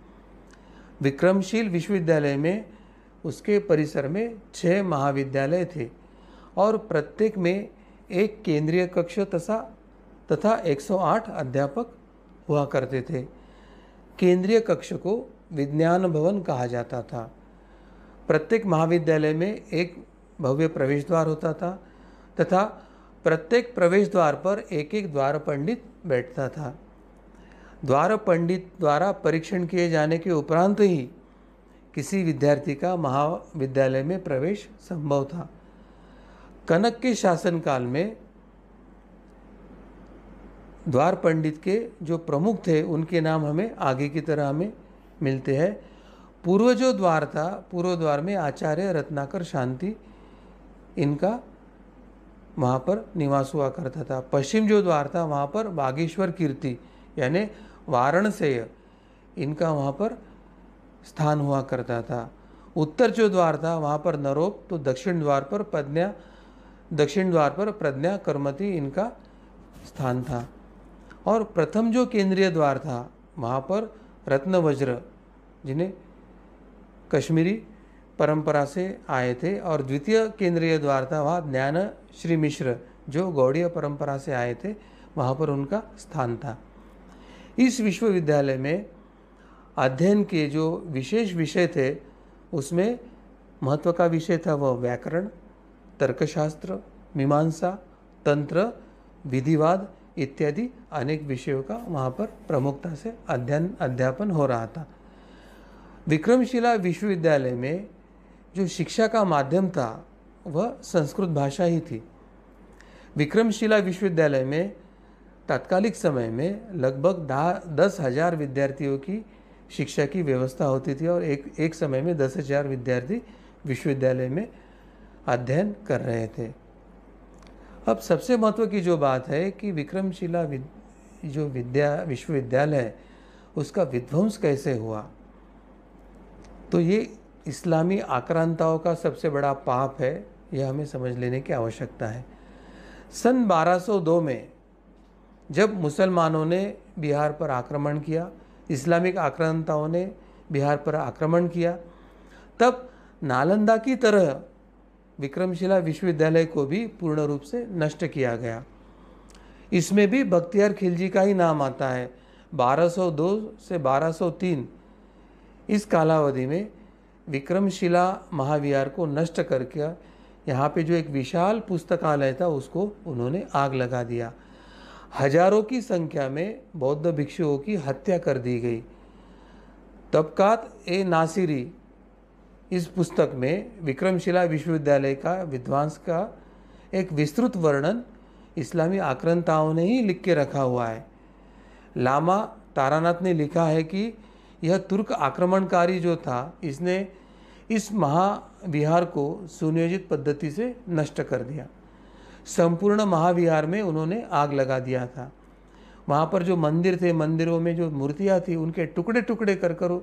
विक्रमशील विश्वविद्यालय में उसके परिसर में छः महाविद्यालय थे और प्रत्येक में एक केंद्रीय कक्ष तथा तथा 108 अध्यापक हुआ करते थे केंद्रीय कक्ष को विज्ञान भवन कहा जाता था प्रत्येक महाविद्यालय में एक भव्य प्रवेश द्वार होता था तथा प्रत्येक प्रवेश द्वार पर एक एक द्वार पंडित बैठता था द्वार पंडित द्वारा परीक्षण किए जाने के उपरांत ही किसी विद्यार्थी का महाविद्यालय में प्रवेश संभव था कनक के शासनकाल में द्वार पंडित के जो प्रमुख थे उनके नाम हमें आगे की तरह हमें मिलते हैं पूर्व जो द्वार था पूर्व द्वार में आचार्य रत्नाकर शांति इनका वहाँ पर निवास हुआ करता था पश्चिम जो द्वार था वहाँ पर बागेश्वर कीर्ति यानी वारणसेय इनका वहाँ पर स्थान हुआ करता था उत्तर जो द्वार था वहाँ पर नरोप तो दक्षिण द्वार पर प्रज्ञा दक्षिण द्वार पर प्रज्ञा कर्मति इनका स्थान था और प्रथम जो केंद्रीय द्वार था वहाँ पर रत्नवज्र जिन्हें कश्मीरी परंपरा से आए थे और द्वितीय केंद्रीय द्वार था वहाँ ज्ञान श्री मिश्र जो गौड़ीय परंपरा से आए थे वहाँ पर उनका स्थान था इस विश्वविद्यालय में अध्ययन के जो विशेष विषय थे उसमें महत्व का विषय था वह व्याकरण तर्कशास्त्र मीमांसा तंत्र विधिवाद इत्यादि अनेक विषयों का वहाँ पर प्रमुखता से अध्ययन अध्यापन हो रहा था विक्रमशिला विश्वविद्यालय में जो शिक्षा का माध्यम था वह संस्कृत भाषा ही थी विक्रमशिला विश्वविद्यालय में तात्कालिक समय में लगभग दा दस हज़ार विद्यार्थियों की शिक्षा की व्यवस्था होती थी और एक एक समय में दस हज़ार विद्यार्थी विश्वविद्यालय में अध्ययन कर रहे थे अब सबसे महत्व की जो बात है कि विक्रमशिला विद, जो विद्या विश्वविद्यालय है उसका विध्वंस कैसे हुआ तो ये इस्लामी आक्रांताओं का सबसे बड़ा पाप है यह हमें समझ लेने की आवश्यकता है सन 1202 में जब मुसलमानों ने बिहार पर आक्रमण किया इस्लामिक आक्रांताओं ने बिहार पर आक्रमण किया तब नालंदा की तरह विक्रमशिला विश्वविद्यालय को भी पूर्ण रूप से नष्ट किया गया इसमें भी बख्तियार खिलजी का ही नाम आता है 1202 से 1203 इस कालावधि में विक्रमशिला महाविहार को नष्ट करके यहाँ पे जो एक विशाल पुस्तकालय था उसको उन्होंने आग लगा दिया हजारों की संख्या में बौद्ध भिक्षुओं की हत्या कर दी गई तबकात ए नासिरी इस पुस्तक में विक्रमशिला विश्वविद्यालय का विद्वांस का एक विस्तृत वर्णन इस्लामी आक्रंताओं ने ही लिख के रखा हुआ है लामा तारानाथ ने लिखा है कि यह तुर्क आक्रमणकारी जो था इसने इस महाविहार को सुनियोजित पद्धति से नष्ट कर दिया संपूर्ण महाविहार में उन्होंने आग लगा दिया था वहाँ पर जो मंदिर थे मंदिरों में जो मूर्तियाँ थी उनके टुकड़े टुकड़े कर कर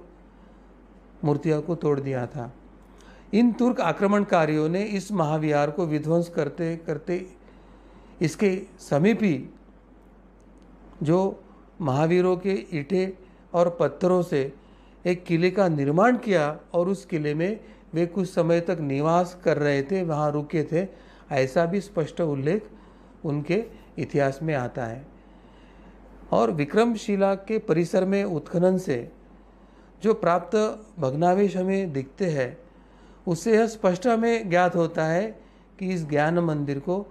मूर्तियों को तोड़ दिया था इन तुर्क आक्रमणकारियों ने इस महाविहार को विध्वंस करते करते इसके समीप ही जो महावीरों के ईटे और पत्थरों से एक किले का निर्माण किया और उस किले में वे कुछ समय तक निवास कर रहे थे वहाँ रुके थे ऐसा भी स्पष्ट उल्लेख उनके इतिहास में आता है और विक्रमशिला के परिसर में उत्खनन से जो प्राप्त भग्नावेश हमें दिखते हैं उससे यह स्पष्ट हमें ज्ञात होता है कि इस ज्ञान मंदिर को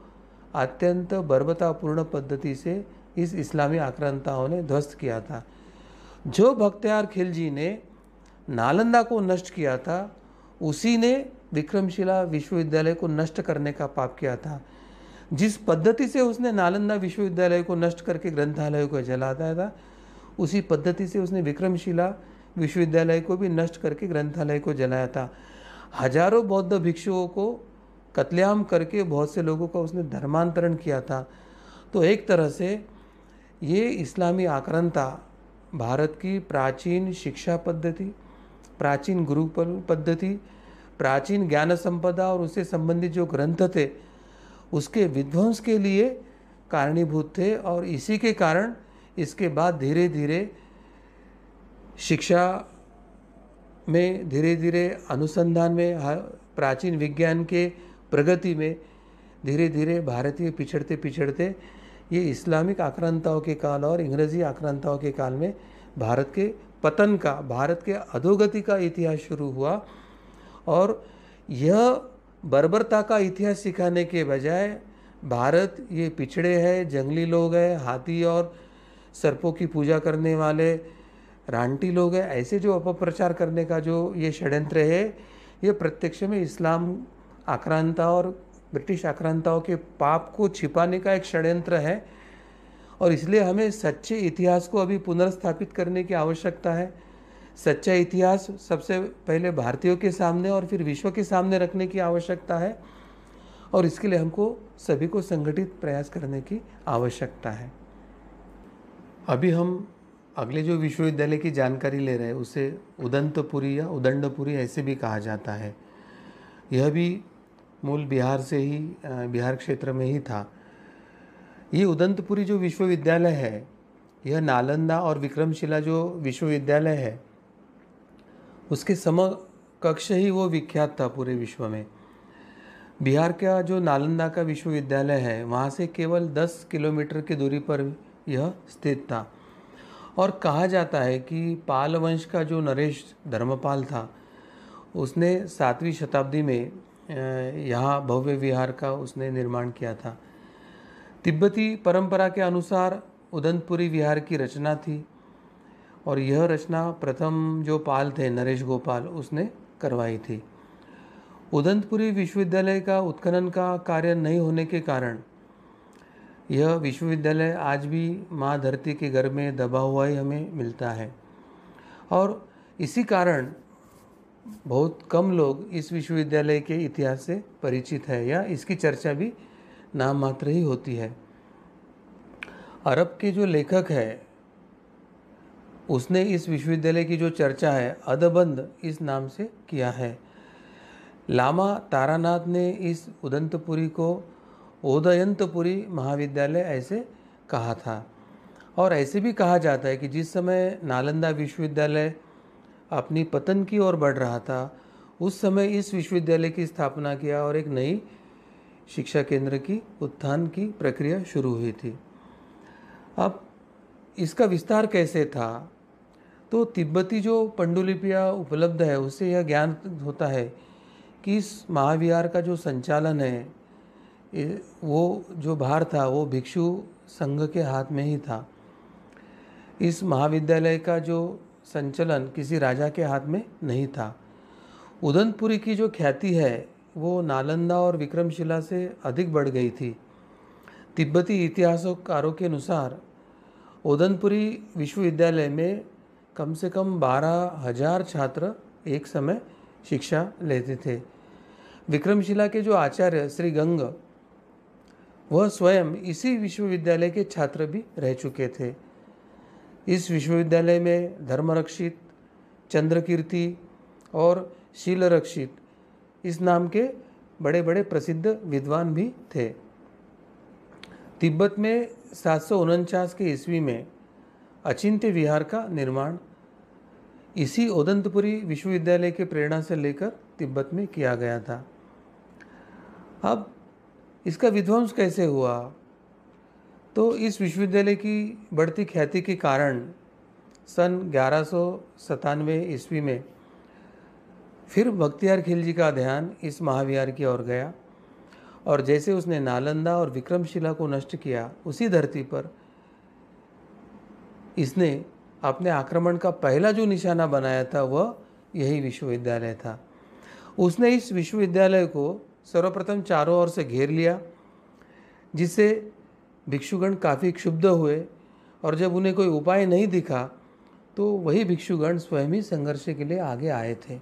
अत्यंत बर्बतापूर्ण पद्धति से इस इस्लामी आक्रांताओं ने ध्वस्त किया था जो भक्तियार खिलजी ने नालंदा को नष्ट किया था उसी ने विक्रमशिला विश्वविद्यालय को नष्ट करने का पाप किया था जिस पद्धति से उसने नालंदा विश्वविद्यालय को नष्ट करके ग्रंथालय को जला दिया था उसी पद्धति से उसने विक्रमशिला विश्वविद्यालय को भी नष्ट करके ग्रंथालय को जलाया था हजारों बौद्ध भिक्षुओं को कत्लेआम करके बहुत से लोगों का उसने धर्मांतरण किया था तो एक तरह से ये इस्लामी आक्रंता भारत की प्राचीन शिक्षा पद्धति प्राचीन गुरु पद्धति प्राचीन ज्ञान संपदा और उससे संबंधित जो ग्रंथ थे उसके विध्वंस के लिए कारणीभूत थे और इसी के कारण इसके बाद धीरे धीरे शिक्षा में धीरे धीरे अनुसंधान में प्राचीन विज्ञान के प्रगति में धीरे धीरे भारतीय पिछड़ते पिछड़ते ये इस्लामिक आक्रांताओं के काल और अंग्रेज़ी आक्रांताओं के काल में भारत के पतन का भारत के अधोगति का इतिहास शुरू हुआ और यह बर्बरता का इतिहास सिखाने के बजाय भारत ये पिछड़े हैं जंगली लोग हैं हाथी और सर्पों की पूजा करने वाले रानटी लोग हैं ऐसे जो अपप्रचार करने का जो ये षड्यंत्र है ये प्रत्यक्ष में इस्लाम आक्रांता और ब्रिटिश आक्रांताओं के पाप को छिपाने का एक षड्यंत्र है और इसलिए हमें सच्चे इतिहास को अभी पुनर्स्थापित करने की आवश्यकता है सच्चा इतिहास सबसे पहले भारतीयों के सामने और फिर विश्व के सामने रखने की आवश्यकता है और इसके लिए हमको सभी को संगठित प्रयास करने की आवश्यकता है अभी हम अगले जो विश्वविद्यालय की जानकारी ले रहे हैं उसे उदंतपुरी या उदंडपुरी ऐसे भी कहा जाता है यह भी मूल बिहार से ही बिहार क्षेत्र में ही था ये उदंतपुरी जो विश्वविद्यालय है यह नालंदा और विक्रमशिला जो विश्वविद्यालय है उसके समकक्ष ही वो विख्यात था पूरे विश्व में बिहार का जो नालंदा का विश्वविद्यालय है वहाँ से केवल 10 किलोमीटर की दूरी पर यह स्थित था और कहा जाता है कि पाल वंश का जो नरेश धर्मपाल था उसने सातवीं शताब्दी में यहाँ भव्य विहार का उसने निर्माण किया था तिब्बती परंपरा के अनुसार उदंतपुरी विहार की रचना थी और यह रचना प्रथम जो पाल थे नरेश गोपाल उसने करवाई थी उदंतपुरी विश्वविद्यालय का उत्खनन का कार्य नहीं होने के कारण यह विश्वविद्यालय आज भी माँ धरती के घर में दबा हुआ ही हमें मिलता है और इसी कारण बहुत कम लोग इस विश्वविद्यालय के इतिहास से परिचित है या इसकी चर्चा भी नाम मात्र ही होती है अरब के जो लेखक है उसने इस विश्वविद्यालय की जो चर्चा है अदबंद इस नाम से किया है लामा तारानाथ ने इस उदंतपुरी को उदयंतपुरी महाविद्यालय ऐसे कहा था और ऐसे भी कहा जाता है कि जिस समय नालंदा विश्वविद्यालय अपनी पतन की ओर बढ़ रहा था उस समय इस विश्वविद्यालय की स्थापना किया और एक नई शिक्षा केंद्र की उत्थान की प्रक्रिया शुरू हुई थी अब इसका विस्तार कैसे था तो तिब्बती जो पंडुलिपियाँ उपलब्ध है उससे यह ज्ञान होता है कि इस महाविहार का जो संचालन है वो जो भार था वो भिक्षु संघ के हाथ में ही था इस महाविद्यालय का जो संचलन किसी राजा के हाथ में नहीं था उदनपुरी की जो ख्याति है वो नालंदा और विक्रमशिला से अधिक बढ़ गई थी तिब्बती इतिहासकारों के अनुसार उदनपुरी विश्वविद्यालय में कम से कम बारह हजार छात्र एक समय शिक्षा लेते थे विक्रमशिला के जो आचार्य श्री गंग वह स्वयं इसी विश्वविद्यालय के छात्र भी रह चुके थे इस विश्वविद्यालय में धर्मरक्षित चंद्रकीर्ति और शीलरक्षित इस नाम के बड़े बड़े प्रसिद्ध विद्वान भी थे तिब्बत में सात के ईस्वी में अचिंत्य विहार का निर्माण इसी ओदंतपुरी विश्वविद्यालय के प्रेरणा से लेकर तिब्बत में किया गया था अब इसका विध्वंस कैसे हुआ तो इस विश्वविद्यालय की बढ़ती ख्याति के कारण सन ग्यारह सौ सतानवे ईस्वी में फिर बख्तियार खिलजी का ध्यान इस महाविहार की ओर गया और जैसे उसने नालंदा और विक्रमशिला को नष्ट किया उसी धरती पर इसने अपने आक्रमण का पहला जो निशाना बनाया था वह यही विश्वविद्यालय था उसने इस विश्वविद्यालय को सर्वप्रथम चारों ओर से घेर लिया जिससे भिक्षुगण काफ़ी क्षुब्ध हुए और जब उन्हें कोई उपाय नहीं दिखा तो वही भिक्षुगण स्वयं ही संघर्ष के लिए आगे आए थे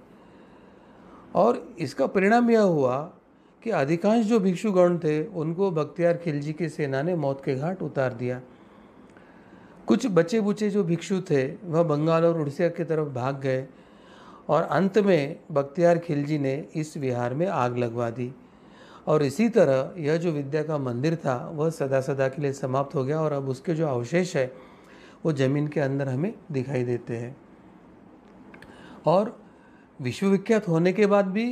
और इसका परिणाम यह हुआ कि अधिकांश जो भिक्षुगण थे उनको बख्तियार खिलजी की सेना ने मौत के घाट उतार दिया कुछ बचे बुचे जो भिक्षु थे वह बंगाल और उड़ीसा की तरफ भाग गए और अंत में बख्तियार खिलजी ने इस विहार में आग लगवा दी और इसी तरह यह जो विद्या का मंदिर था वह सदा सदा के लिए समाप्त हो गया और अब उसके जो अवशेष है वो ज़मीन के अंदर हमें दिखाई देते हैं और विश्वविख्यात होने के बाद भी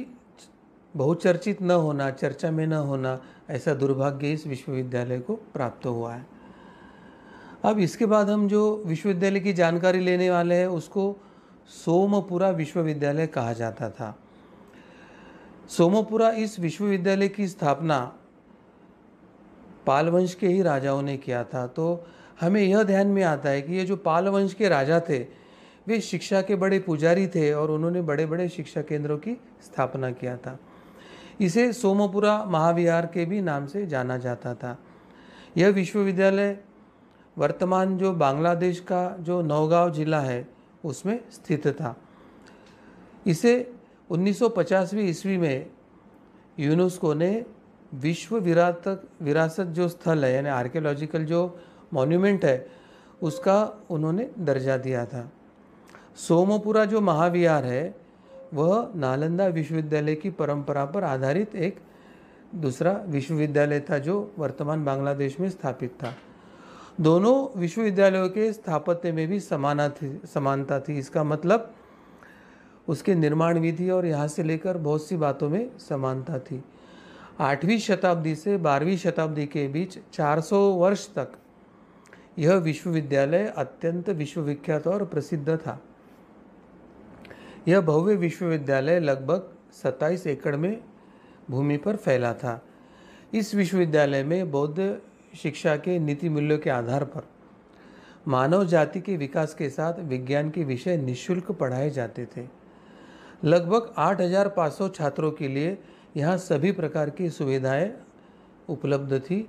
बहुचर्चित न होना चर्चा में न होना ऐसा दुर्भाग्य इस विश्वविद्यालय को प्राप्त हुआ है अब इसके बाद हम जो विश्वविद्यालय की जानकारी लेने वाले हैं उसको सोमपुरा विश्वविद्यालय कहा जाता था सोमोपुरा इस विश्वविद्यालय की स्थापना पालवंश के ही राजाओं ने किया था तो हमें यह ध्यान में आता है कि ये जो पालवंश के राजा थे वे शिक्षा के बड़े पुजारी थे और उन्होंने बड़े बड़े शिक्षा केंद्रों की स्थापना किया था इसे सोमोपुरा महाविहार के भी नाम से जाना जाता था यह विश्वविद्यालय वर्तमान जो बांग्लादेश का जो नौगांव जिला है उसमें स्थित था इसे 1950वीं ईस्वी में यूनेस्को ने विश्व विरासत विरासत जो स्थल है यानी आर्कियोलॉजिकल जो मॉन्यूमेंट है उसका उन्होंने दर्जा दिया था सोमोपुरा जो महाविहार है वह नालंदा विश्वविद्यालय की परंपरा पर आधारित एक दूसरा विश्वविद्यालय था जो वर्तमान बांग्लादेश में स्थापित था दोनों विश्वविद्यालयों के स्थापत्य में भी समाना थी समानता थी इसका मतलब उसके निर्माण विधि और यहाँ से लेकर बहुत सी बातों में समानता थी आठवीं शताब्दी से बारहवीं शताब्दी के बीच 400 वर्ष तक यह विश्वविद्यालय अत्यंत विश्वविख्यात और प्रसिद्ध था यह भव्य विश्वविद्यालय लगभग 27 एकड़ में भूमि पर फैला था इस विश्वविद्यालय में बौद्ध शिक्षा के नीति मूल्यों के आधार पर मानव जाति के विकास के साथ विज्ञान के विषय निशुल्क पढ़ाए जाते थे लगभग 8,500 छात्रों के लिए यहाँ सभी प्रकार की सुविधाएं उपलब्ध थी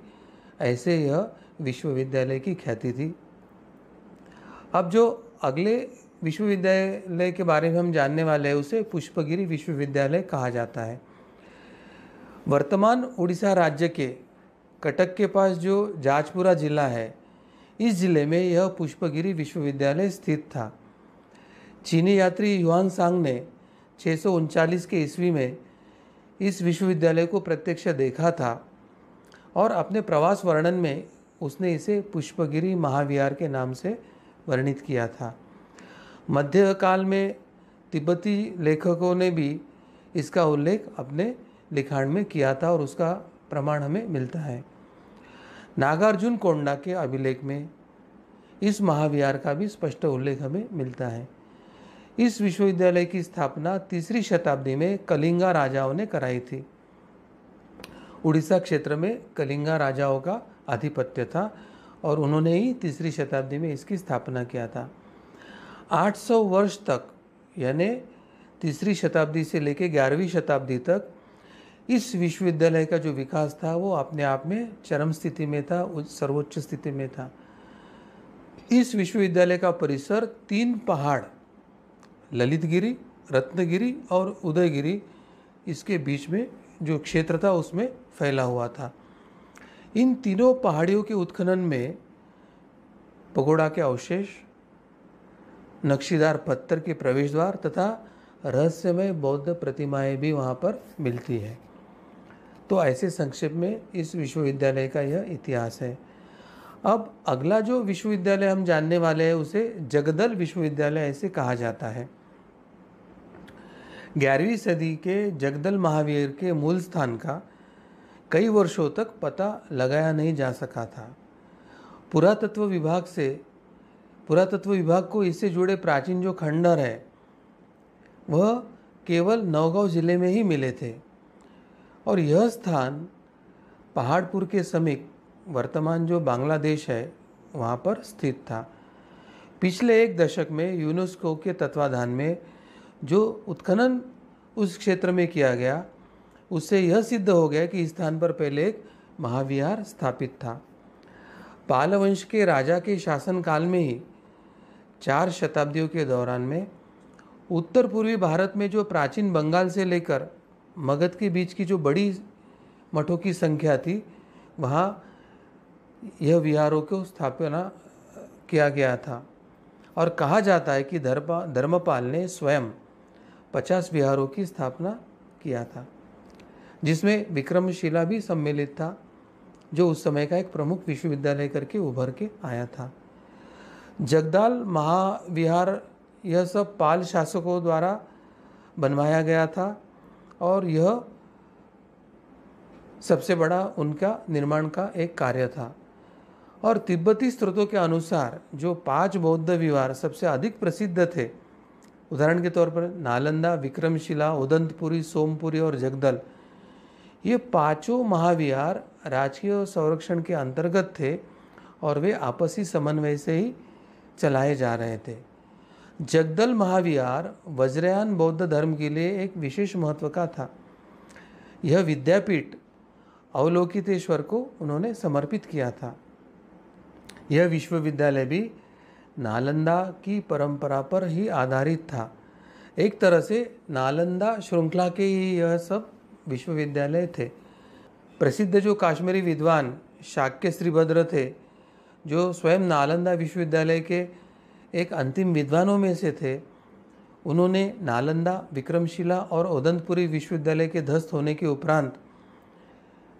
ऐसे यह विश्वविद्यालय की ख्याति थी अब जो अगले विश्वविद्यालय के बारे में हम जानने वाले हैं उसे पुष्पगिरी विश्वविद्यालय कहा जाता है वर्तमान उड़ीसा राज्य के कटक के पास जो जाजपुरा जिला है इस जिले में यह पुष्पगिरी विश्वविद्यालय स्थित था चीनी यात्री युआन सांग ने छः के ईस्वी में इस विश्वविद्यालय को प्रत्यक्ष देखा था और अपने प्रवास वर्णन में उसने इसे पुष्पगिरी महाविहार के नाम से वर्णित किया था मध्य काल में तिब्बती लेखकों ने भी इसका उल्लेख अपने लिखाण में किया था और उसका प्रमाण हमें मिलता है नागार्जुन कोंडा के अभिलेख में इस महाविहार का भी स्पष्ट उल्लेख हमें मिलता है इस विश्वविद्यालय की स्थापना तीसरी शताब्दी में कलिंगा राजाओं ने कराई थी उड़ीसा क्षेत्र में कलिंगा राजाओं का आधिपत्य था और उन्होंने ही तीसरी शताब्दी में इसकी स्थापना किया था 800 वर्ष तक यानी तीसरी शताब्दी से लेकर ग्यारहवीं शताब्दी तक इस विश्वविद्यालय का जो विकास था वो अपने आप में चरम स्थिति में था सर्वोच्च स्थिति में था इस विश्वविद्यालय का परिसर तीन पहाड़ ललित गिरी रत्नगिरी और उदयगिरी इसके बीच में जो क्षेत्र था उसमें फैला हुआ था इन तीनों पहाड़ियों के उत्खनन में पगोड़ा के अवशेष नक्शीदार पत्थर के प्रवेश द्वार तथा रहस्यमय बौद्ध प्रतिमाएं भी वहाँ पर मिलती हैं तो ऐसे संक्षेप में इस विश्वविद्यालय का यह इतिहास है अब अगला जो विश्वविद्यालय हम जानने वाले हैं उसे जगदल विश्वविद्यालय ऐसे कहा जाता है ग्यारहवीं सदी के जगदल महावीर के मूल स्थान का कई वर्षों तक पता लगाया नहीं जा सका था पुरातत्व विभाग से पुरातत्व विभाग को इससे जुड़े प्राचीन जो खंडर है वह केवल नौगांव जिले में ही मिले थे और यह स्थान पहाड़पुर के समीप वर्तमान जो बांग्लादेश है वहाँ पर स्थित था पिछले एक दशक में यूनेस्को के तत्वाधान में जो उत्खनन उस क्षेत्र में किया गया उससे यह सिद्ध हो गया कि इस स्थान पर पहले एक महाविहार स्थापित था पालवंश के राजा के शासनकाल में ही चार शताब्दियों के दौरान में उत्तर पूर्वी भारत में जो प्राचीन बंगाल से लेकर मगध के बीच की जो बड़ी मठों की संख्या थी वहाँ यह विहारों को स्थापना किया गया था और कहा जाता है कि धर्म धर्मपाल ने स्वयं पचास विहारों की स्थापना किया था जिसमें विक्रमशिला भी सम्मिलित था जो उस समय का एक प्रमुख विश्वविद्यालय करके उभर के आया था जगदाल महाविहार यह सब पाल शासकों द्वारा बनवाया गया था और यह सबसे बड़ा उनका निर्माण का एक कार्य था और तिब्बती स्रोतों के अनुसार जो पांच बौद्ध विहार सबसे अधिक प्रसिद्ध थे उदाहरण के तौर पर नालंदा विक्रमशिला उदंतपुरी सोमपुरी और जगदल ये पांचों महाविहार राजकीय संरक्षण के अंतर्गत थे और वे आपसी समन्वय से ही चलाए जा रहे थे जगदल महाविहार वज्रयान बौद्ध धर्म के लिए एक विशेष महत्व का था यह विद्यापीठ अवलोकितेश्वर को उन्होंने समर्पित किया था यह विश्वविद्यालय भी नालंदा की परंपरा पर ही आधारित था एक तरह से नालंदा श्रृंखला के ही यह सब विश्वविद्यालय थे प्रसिद्ध जो काश्मीरी विद्वान शाक्य श्रीभद्र थे जो स्वयं नालंदा विश्वविद्यालय के एक अंतिम विद्वानों में से थे उन्होंने नालंदा विक्रमशिला और उदंतपुरी विश्वविद्यालय के ध्वस्त होने के उपरांत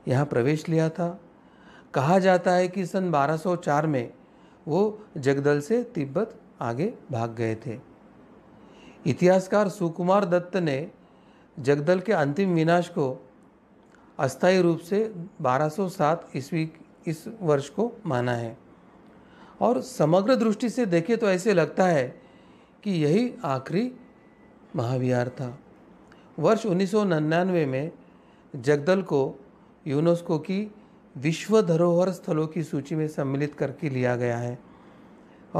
यहाँ प्रवेश लिया था कहा जाता है कि सन 1204 में वो जगदल से तिब्बत आगे भाग गए थे इतिहासकार सुकुमार दत्त ने जगदल के अंतिम विनाश को अस्थायी रूप से 1207 ईस्वी इस वर्ष को माना है और समग्र दृष्टि से देखें तो ऐसे लगता है कि यही आखिरी महाविहार था वर्ष उन्नीस में जगदल को यूनेस्को की विश्व धरोहर स्थलों की सूची में सम्मिलित करके लिया गया है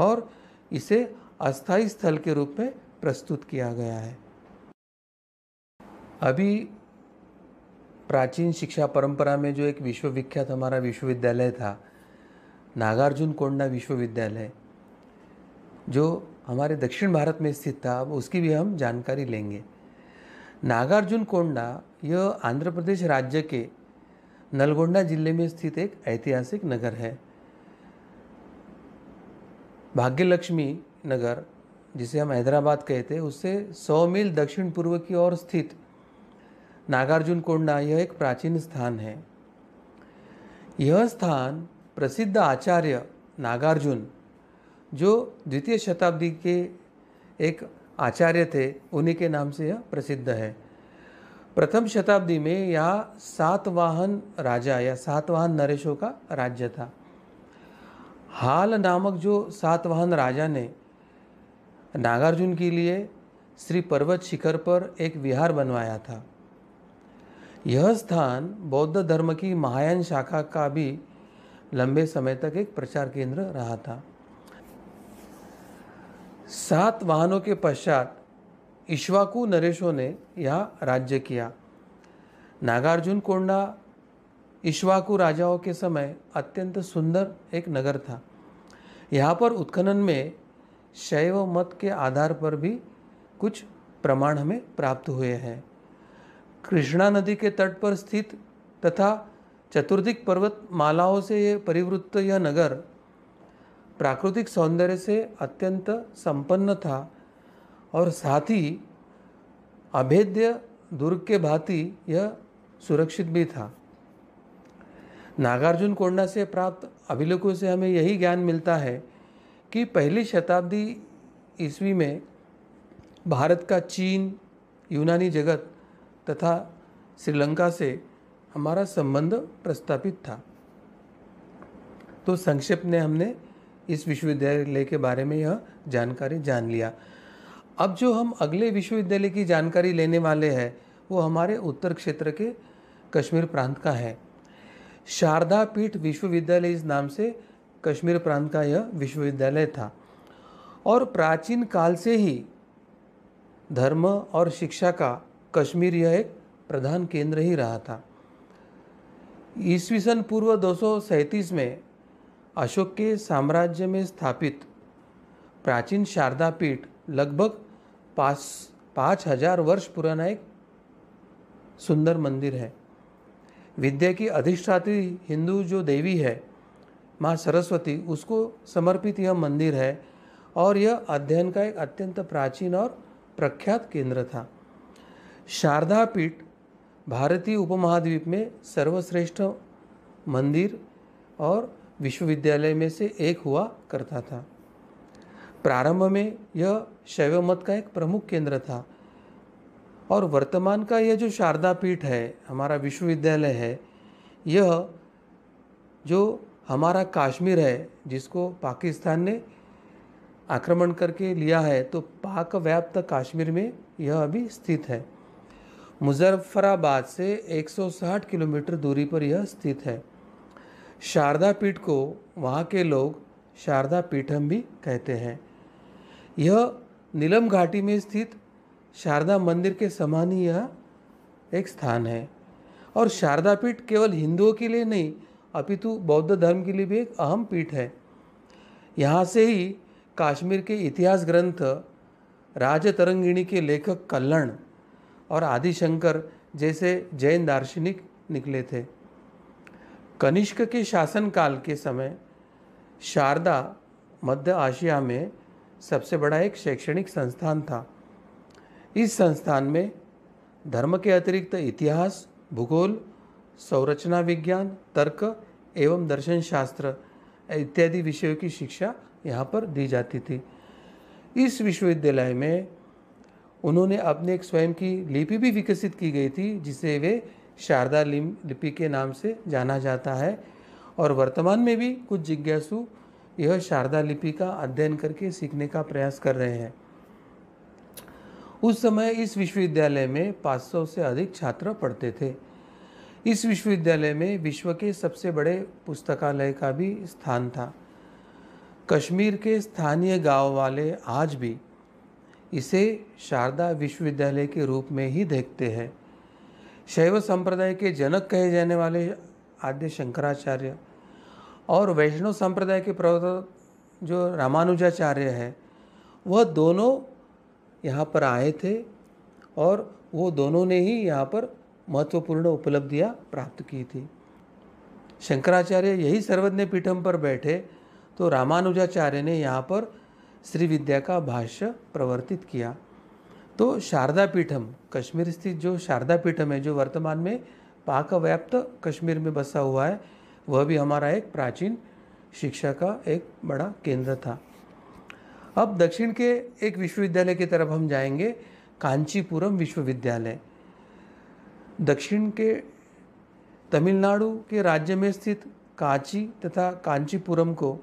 और इसे अस्थायी स्थल के रूप में प्रस्तुत किया गया है अभी प्राचीन शिक्षा परंपरा में जो एक विश्वविख्यात हमारा विश्वविद्यालय था नागार्जुन कोंडा विश्वविद्यालय जो हमारे दक्षिण भारत में स्थित था अब उसकी भी हम जानकारी लेंगे नागार्जुन कोंडा यह आंध्र प्रदेश राज्य के नलगोंडा जिले में स्थित एक ऐतिहासिक नगर है भाग्यलक्ष्मी नगर जिसे हम हैदराबाद कहते हैं उससे सौ मील दक्षिण पूर्व की ओर स्थित नागार्जुन कोंडा यह एक प्राचीन स्थान है यह स्थान प्रसिद्ध आचार्य नागार्जुन जो द्वितीय शताब्दी के एक आचार्य थे उन्हीं के नाम से यह प्रसिद्ध है प्रथम शताब्दी में यह सातवाहन राजा या सातवाहन नरेशों का राज्य था हाल नामक जो सातवाहन राजा ने नागार्जुन के लिए श्री पर्वत शिखर पर एक विहार बनवाया था यह स्थान बौद्ध धर्म की महायान शाखा का भी लंबे समय तक एक प्रचार केंद्र रहा था सात वाहनों के पश्चात ईश्वाकू नरेशों ने यह राज्य किया नागार्जुन कोंडा ईश्वाकू राजाओं के समय अत्यंत सुंदर एक नगर था यहाँ पर उत्खनन में शैव मत के आधार पर भी कुछ प्रमाण हमें प्राप्त हुए हैं कृष्णा नदी के तट पर स्थित तथा चतुर्दिक पर्वत मालाओं से ये परिवृत्त यह नगर प्राकृतिक सौंदर्य से अत्यंत संपन्न था और साथ ही अभेद्य दुर्ग के भांति यह सुरक्षित भी था नागार्जुन कोंडा से प्राप्त अभिलेखों से हमें यही ज्ञान मिलता है कि पहली शताब्दी ईस्वी में भारत का चीन यूनानी जगत तथा श्रीलंका से हमारा संबंध प्रस्तापित था तो संक्षेप में हमने इस विश्वविद्यालय के बारे में यह जानकारी जान लिया अब जो हम अगले विश्वविद्यालय की जानकारी लेने वाले हैं वो हमारे उत्तर क्षेत्र के कश्मीर प्रांत का है शारदा पीठ विश्वविद्यालय इस नाम से कश्मीर प्रांत का यह विश्वविद्यालय था और प्राचीन काल से ही धर्म और शिक्षा का कश्मीर यह एक प्रधान केंद्र ही रहा था ईस्वी सन पूर्व दो में अशोक के साम्राज्य में स्थापित प्राचीन शारदा पीठ लगभग पास पाँच हजार वर्ष पुराना एक सुंदर मंदिर है विद्या की अधिष्ठात्री हिंदू जो देवी है माँ सरस्वती उसको समर्पित यह मंदिर है और यह अध्ययन का एक अत्यंत प्राचीन और प्रख्यात केंद्र था शारदा पीठ भारतीय उपमहाद्वीप में सर्वश्रेष्ठ मंदिर और विश्वविद्यालय में से एक हुआ करता था प्रारंभ में यह शैव मत का एक प्रमुख केंद्र था और वर्तमान का यह जो शारदा पीठ है हमारा विश्वविद्यालय है यह जो हमारा कश्मीर है जिसको पाकिस्तान ने आक्रमण करके लिया है तो पाक व्याप्त कश्मीर में यह अभी स्थित है मुजफ्फराबाद से 160 किलोमीटर दूरी पर यह स्थित है शारदा पीठ को वहाँ के लोग शारदा पीठम भी कहते हैं यह नीलम घाटी में स्थित शारदा मंदिर के समान ही यह एक स्थान है और शारदा पीठ केवल हिंदुओं के लिए नहीं अपितु बौद्ध धर्म के लिए भी एक अहम पीठ है यहाँ से ही काश्मीर के इतिहास ग्रंथ राजतरंगिणी के लेखक कल्लण और आदिशंकर जैसे जैन दार्शनिक निकले थे कनिष्क के शासनकाल के समय शारदा मध्य आशिया में सबसे बड़ा एक शैक्षणिक संस्थान था इस संस्थान में धर्म के अतिरिक्त इतिहास भूगोल संरचना विज्ञान तर्क एवं दर्शन शास्त्र इत्यादि विषयों की शिक्षा यहाँ पर दी जाती थी इस विश्वविद्यालय में उन्होंने अपने एक स्वयं की लिपि भी विकसित की गई थी जिसे वे शारदा लिपि के नाम से जाना जाता है और वर्तमान में भी कुछ जिज्ञासु यह शारदा लिपि का अध्ययन करके सीखने का प्रयास कर रहे हैं उस समय इस विश्वविद्यालय में 500 से अधिक छात्र पढ़ते थे इस विश्वविद्यालय में विश्व के सबसे बड़े पुस्तकालय का भी स्थान था कश्मीर के स्थानीय गांव वाले आज भी इसे शारदा विश्वविद्यालय के रूप में ही देखते हैं शैव संप्रदाय के जनक कहे जाने वाले आद्य शंकराचार्य और वैष्णव संप्रदाय के प्रवर्तक जो रामानुजाचार्य हैं वह दोनों यहाँ पर आए थे और वो दोनों ने ही यहाँ पर महत्वपूर्ण उपलब्धियाँ प्राप्त की थी शंकराचार्य यही सर्वज्ञ पीठम पर बैठे तो रामानुजाचार्य ने यहाँ पर श्री विद्या का भाष्य प्रवर्तित किया तो शारदा पीठम कश्मीर स्थित जो शारदा पीठम है जो वर्तमान में पाक व्याप्त कश्मीर में बसा हुआ है वह भी हमारा एक प्राचीन शिक्षा का एक बड़ा केंद्र था अब दक्षिण के एक विश्वविद्यालय की तरफ हम जाएंगे कांचीपुरम विश्वविद्यालय दक्षिण के तमिलनाडु के राज्य में स्थित कांची तथा कांचीपुरम को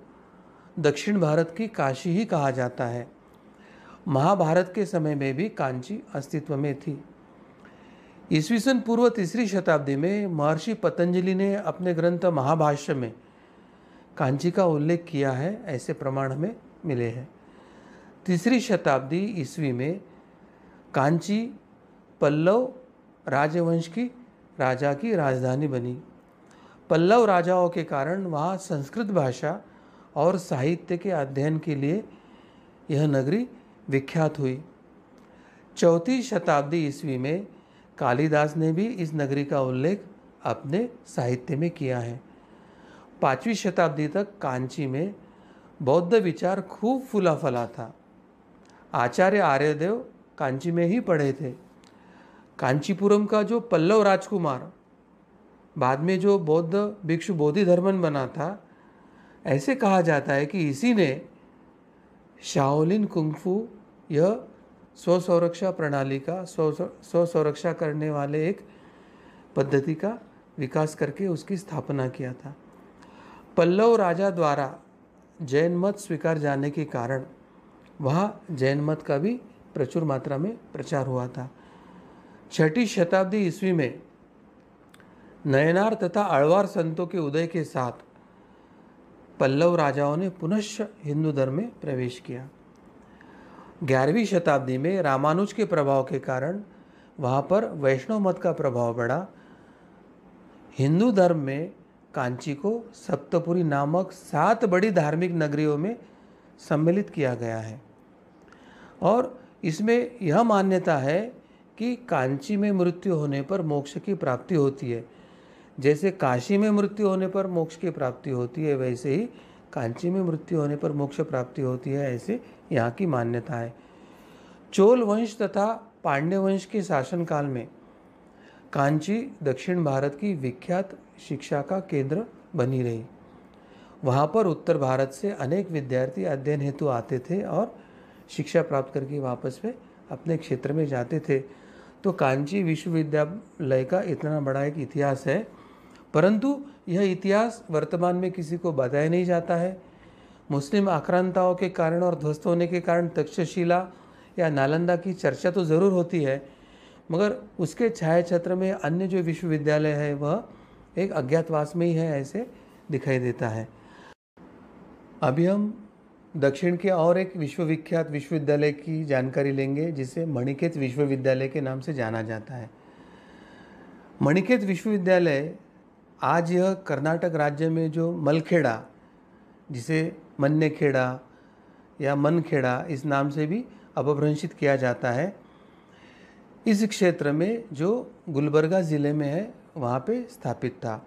दक्षिण भारत की काशी ही कहा जाता है महाभारत के समय में भी कांची अस्तित्व में थी ईस्वी सन पूर्व तीसरी शताब्दी में महर्षि पतंजलि ने अपने ग्रंथ महाभाष्य में कांची का उल्लेख किया है ऐसे प्रमाण हमें मिले हैं तीसरी शताब्दी ईस्वी में कांची पल्लव राजवंश की राजा की राजधानी बनी पल्लव राजाओं के कारण वहाँ संस्कृत भाषा और साहित्य के अध्ययन के लिए यह नगरी विख्यात हुई चौथी शताब्दी ईस्वी में कालिदास ने भी इस नगरी का उल्लेख अपने साहित्य में किया है पाँचवीं शताब्दी तक कांची में बौद्ध विचार खूब फुला फला था आचार्य आर्यदेव कांची में ही पढ़े थे कांचीपुरम का जो पल्लव राजकुमार बाद में जो बौद्ध भिक्षु बोधि धर्मन बना था ऐसे कहा जाता है कि इसी ने शाओलिन कुंगफू यह स्व संरक्षा प्रणाली का स्व संरक्षा करने वाले एक पद्धति का विकास करके उसकी स्थापना किया था पल्लव राजा द्वारा जैन मत स्वीकार जाने के कारण वहाँ जैन मत का भी प्रचुर मात्रा में प्रचार हुआ था छठी शताब्दी ईस्वी में नयनार तथा अड़वार संतों के उदय के साथ पल्लव राजाओं ने पुनश्च हिंदू धर्म में प्रवेश किया ग्यारहवीं शताब्दी में रामानुज के प्रभाव के कारण वहाँ पर वैष्णव मत का प्रभाव पड़ा हिंदू धर्म में कांची को सप्तपुरी नामक सात बड़ी धार्मिक नगरियों में सम्मिलित किया गया है और इसमें यह मान्यता है कि कांची में मृत्यु होने पर मोक्ष की प्राप्ति होती है जैसे काशी में मृत्यु होने पर मोक्ष की प्राप्ति होती है वैसे ही कांची में मृत्यु होने पर मोक्ष प्राप्ति होती है ऐसे यहाँ की मान्यता है चोल वंश तथा पांडे वंश के शासनकाल में कांची दक्षिण भारत की विख्यात शिक्षा का केंद्र बनी रही वहाँ पर उत्तर भारत से अनेक विद्यार्थी अध्ययन हेतु आते थे और शिक्षा प्राप्त करके वापस वे अपने क्षेत्र में जाते थे तो कांची विश्वविद्यालय का इतना बड़ा एक इतिहास है परंतु यह इतिहास वर्तमान में किसी को बताया नहीं जाता है मुस्लिम आक्रांताओं के कारण और ध्वस्त होने के कारण तक्षशिला या नालंदा की चर्चा तो ज़रूर होती है मगर उसके छाया छत्र में अन्य जो विश्वविद्यालय है वह एक अज्ञातवास में ही है ऐसे दिखाई देता है अभी हम दक्षिण के और एक विश्वविख्यात विश्वविद्यालय की जानकारी लेंगे जिसे मणिकेत विश्वविद्यालय के नाम से जाना जाता है मणिकेत विश्वविद्यालय आज यह कर्नाटक राज्य में जो मलखेड़ा जिसे खेड़ा या मनखेड़ा इस नाम से भी अपभ्रंशित किया जाता है इस क्षेत्र में जो गुलबर्गा ज़िले में है वहाँ पे स्थापित था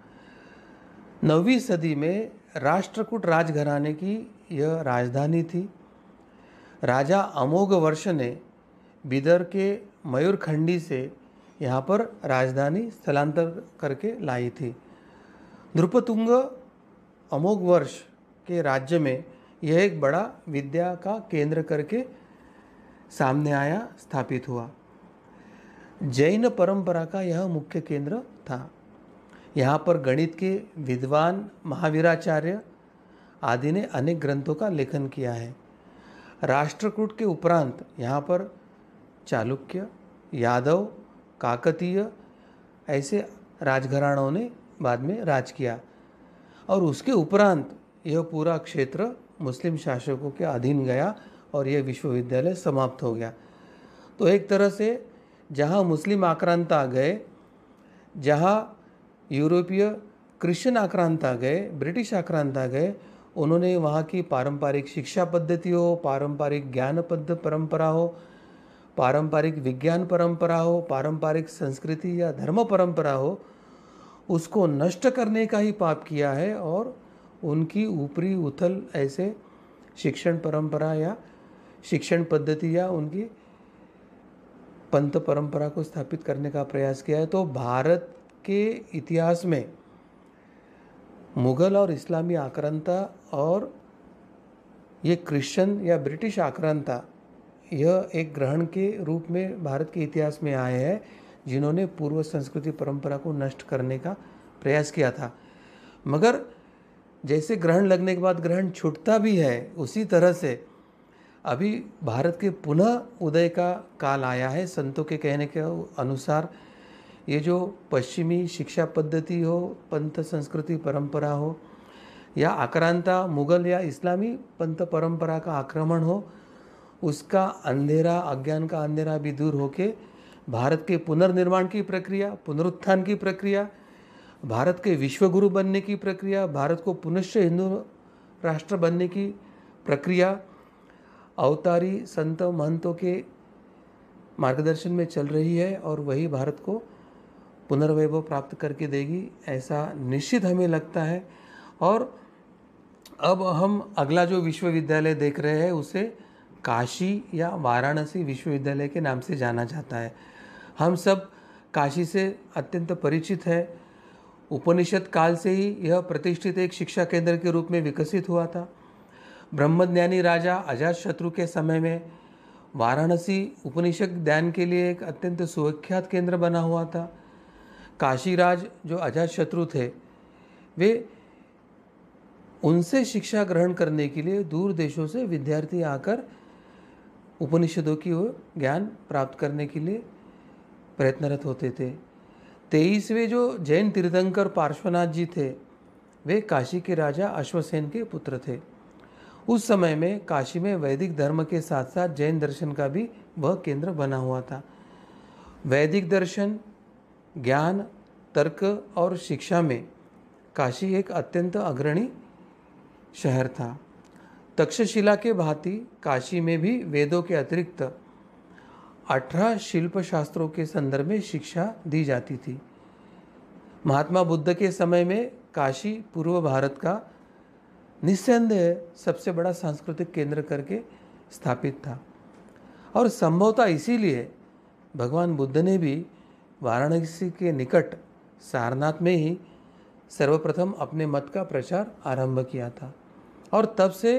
नौवीं सदी में राष्ट्रकूट राजघराने की यह राजधानी थी राजा अमोघ वर्ष ने बिदर के मयूरखंडी से यहाँ पर राजधानी स्थलांतर करके लाई थी ध्रुपतुंग अमोघ वर्ष के राज्य में यह एक बड़ा विद्या का केंद्र करके सामने आया स्थापित हुआ जैन परंपरा का यह मुख्य केंद्र था यहाँ पर गणित के विद्वान महावीराचार्य आदि ने अनेक ग्रंथों का लेखन किया है राष्ट्रकूट के उपरांत यहाँ पर चालुक्य यादव काकतीय ऐसे राजघराणों ने बाद में राज किया और उसके उपरांत यह पूरा क्षेत्र मुस्लिम शासकों के अधीन गया और यह विश्वविद्यालय समाप्त हो गया तो एक तरह से जहाँ मुस्लिम आक्रांत आ गए जहाँ यूरोपीय क्रिश्चियन आक्रांत आ गए ब्रिटिश आक्रांत आ गए उन्होंने वहाँ की पारंपरिक शिक्षा पद्धति हो पारंपरिक ज्ञान पद्ध परंपरा हो पारंपरिक विज्ञान परंपरा हो पारंपरिक संस्कृति या धर्म परंपरा हो उसको नष्ट करने का ही पाप किया है और उनकी ऊपरी उथल ऐसे शिक्षण परंपरा या शिक्षण पद्धति या उनकी पंथ परंपरा को स्थापित करने का प्रयास किया है तो भारत के इतिहास में मुगल और इस्लामी आक्रांता और ये क्रिश्चियन या ब्रिटिश आक्रांता यह एक ग्रहण के रूप में भारत के इतिहास में आए हैं जिन्होंने पूर्व संस्कृति परंपरा को नष्ट करने का प्रयास किया था मगर जैसे ग्रहण लगने के बाद ग्रहण छूटता भी है उसी तरह से अभी भारत के पुनः उदय का काल आया है संतों के कहने के अनुसार ये जो पश्चिमी शिक्षा पद्धति हो पंथ संस्कृति परंपरा हो या आक्रांता मुगल या इस्लामी पंथ परंपरा का आक्रमण हो उसका अंधेरा अज्ञान का अंधेरा भी दूर होके भारत के पुनर्निर्माण की प्रक्रिया पुनरुत्थान की प्रक्रिया भारत के विश्वगुरु बनने की प्रक्रिया भारत को पुनश्च हिंदू राष्ट्र बनने की प्रक्रिया अवतारी संतों महंतों के मार्गदर्शन में चल रही है और वही भारत को पुनर्वैभव प्राप्त करके देगी ऐसा निश्चित हमें लगता है और अब हम अगला जो विश्वविद्यालय देख रहे हैं उसे काशी या वाराणसी विश्वविद्यालय के नाम से जाना जाता है हम सब काशी से अत्यंत परिचित है उपनिषद काल से ही यह प्रतिष्ठित एक शिक्षा केंद्र के रूप में विकसित हुआ था ब्रह्मज्ञानी राजा अजात शत्रु के समय में वाराणसी उपनिषद ज्ञान के लिए एक अत्यंत सुविख्यात केंद्र बना हुआ था काशीराज जो अजात शत्रु थे वे उनसे शिक्षा ग्रहण करने के लिए दूर देशों से विद्यार्थी आकर उपनिषदों की ओर ज्ञान प्राप्त करने के लिए प्रयत्नरत होते थे तेईसवें जो जैन तीर्थंकर पार्श्वनाथ जी थे वे काशी के राजा अश्वसेन के पुत्र थे उस समय में काशी में वैदिक धर्म के साथ साथ जैन दर्शन का भी वह केंद्र बना हुआ था वैदिक दर्शन ज्ञान तर्क और शिक्षा में काशी एक अत्यंत अग्रणी शहर था तक्षशिला के भांति काशी में भी वेदों के अतिरिक्त अठारह शिल्प शास्त्रों के संदर्भ में शिक्षा दी जाती थी महात्मा बुद्ध के समय में काशी पूर्व भारत का निस्संदेह सबसे बड़ा सांस्कृतिक केंद्र करके स्थापित था और संभवतः इसीलिए भगवान बुद्ध ने भी वाराणसी के निकट सारनाथ में ही सर्वप्रथम अपने मत का प्रचार आरंभ किया था और तब से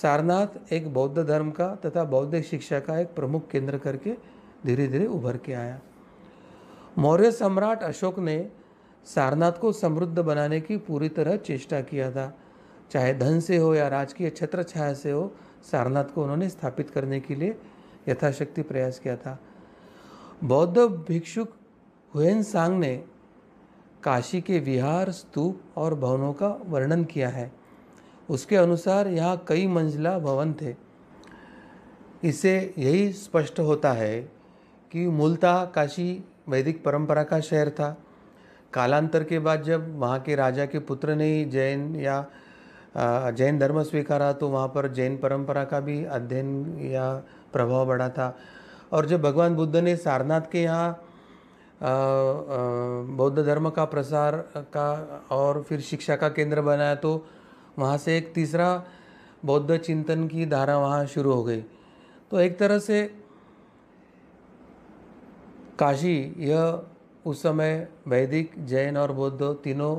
सारनाथ एक बौद्ध धर्म का तथा बौद्धिक शिक्षा का एक प्रमुख केंद्र करके धीरे धीरे उभर के आया मौर्य सम्राट अशोक ने सारनाथ को समृद्ध बनाने की पूरी तरह चेष्टा किया था चाहे धन से हो या राजकीय छत्र छाया से हो सारनाथ को उन्होंने स्थापित करने के लिए यथाशक्ति प्रयास किया था बौद्ध भिक्षुक हुएन सांग ने काशी के विहार स्तूप और भवनों का वर्णन किया है उसके अनुसार यहाँ कई मंजिला भवन थे इससे यही स्पष्ट होता है कि मूलतः काशी वैदिक परंपरा का शहर था कालांतर के बाद जब वहाँ के राजा के पुत्र ने जैन या जैन धर्म स्वीकारा तो वहाँ पर जैन परंपरा का भी अध्ययन या प्रभाव बढ़ा था और जब भगवान बुद्ध ने सारनाथ के यहाँ बौद्ध धर्म का प्रसार का और फिर शिक्षा का केंद्र बनाया तो वहाँ से एक तीसरा बौद्ध चिंतन की धारा वहाँ शुरू हो गई तो एक तरह से काशी यह उस समय वैदिक जैन और बौद्ध तीनों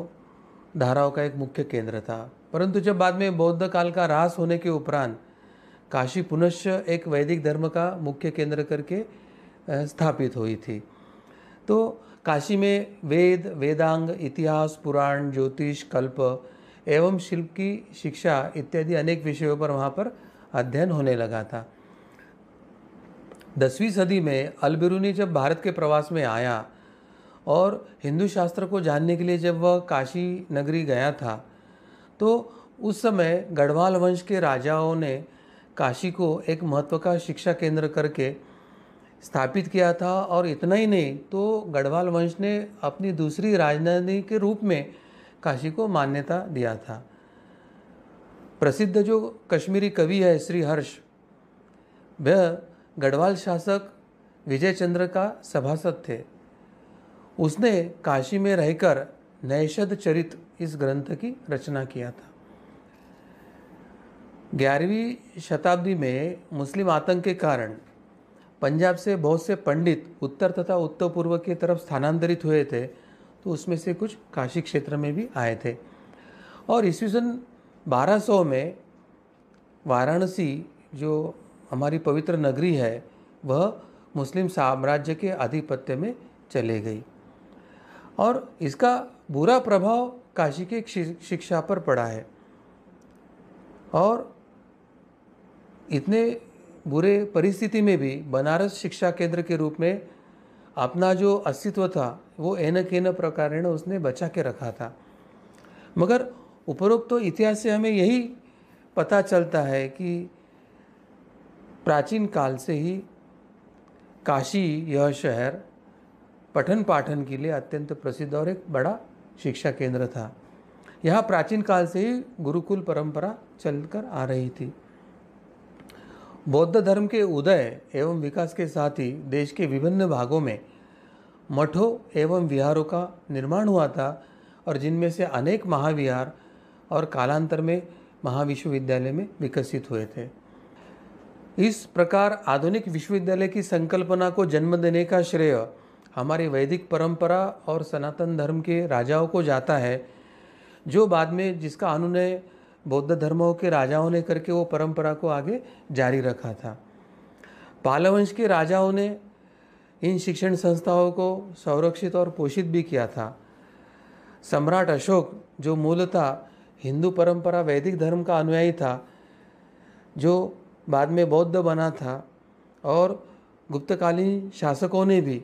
धाराओं का एक मुख्य केंद्र था परंतु जब बाद में बौद्ध काल का रास होने के उपरांत काशी पुनश्च एक वैदिक धर्म का मुख्य केंद्र करके स्थापित हुई थी तो काशी में वेद वेदांग इतिहास पुराण ज्योतिष कल्प एवं शिल्प की शिक्षा इत्यादि अनेक विषयों पर वहाँ पर अध्ययन होने लगा था दसवीं सदी में अलबिरूनी जब भारत के प्रवास में आया और हिंदू शास्त्र को जानने के लिए जब वह काशी नगरी गया था तो उस समय गढ़वाल वंश के राजाओं ने काशी को एक महत्व का शिक्षा केंद्र करके स्थापित किया था और इतना ही नहीं तो गढ़वाल वंश ने अपनी दूसरी राजधानी के रूप में काशी को मान्यता दिया था प्रसिद्ध जो कश्मीरी कवि है श्री हर्ष वह गढ़वाल शासक विजय चंद्र का सभासद थे उसने काशी में रहकर नैषद चरित इस ग्रंथ की रचना किया था ग्यारहवीं शताब्दी में मुस्लिम आतंक के कारण पंजाब से बहुत से पंडित उत्तर तथा उत्तर पूर्व की तरफ स्थानांतरित हुए थे तो उसमें से कुछ काशी क्षेत्र में भी आए थे और ईस्वी सन सौ में वाराणसी जो हमारी पवित्र नगरी है वह मुस्लिम साम्राज्य के आधिपत्य में चले गई और इसका बुरा प्रभाव काशी के शिक्षा पर पड़ा है और इतने बुरे परिस्थिति में भी बनारस शिक्षा केंद्र के रूप में अपना जो अस्तित्व था वो न प्रकार उसने बचा के रखा था मगर उपरोक्त तो इतिहास से हमें यही पता चलता है कि प्राचीन काल से ही काशी यह शहर पठन पाठन के लिए अत्यंत प्रसिद्ध और एक बड़ा शिक्षा केंद्र था यहाँ प्राचीन काल से ही गुरुकुल परंपरा चलकर आ रही थी बौद्ध धर्म के उदय एवं विकास के साथ ही देश के विभिन्न भागों में मठों एवं विहारों का निर्माण हुआ था और जिनमें से अनेक महाविहार और कालांतर में महाविश्वविद्यालय में विकसित हुए थे इस प्रकार आधुनिक विश्वविद्यालय की संकल्पना को जन्म देने का श्रेय हमारी वैदिक परंपरा और सनातन धर्म के राजाओं को जाता है जो बाद में जिसका अनुनय बौद्ध धर्मों के राजाओं ने करके वो परंपरा को आगे जारी रखा था पालवंश के राजाओं ने इन शिक्षण संस्थाओं को संरक्षित और पोषित भी किया था सम्राट अशोक जो मूलतः हिंदू परंपरा वैदिक धर्म का अनुयायी था जो बाद में बौद्ध बना था और गुप्तकालीन शासकों ने भी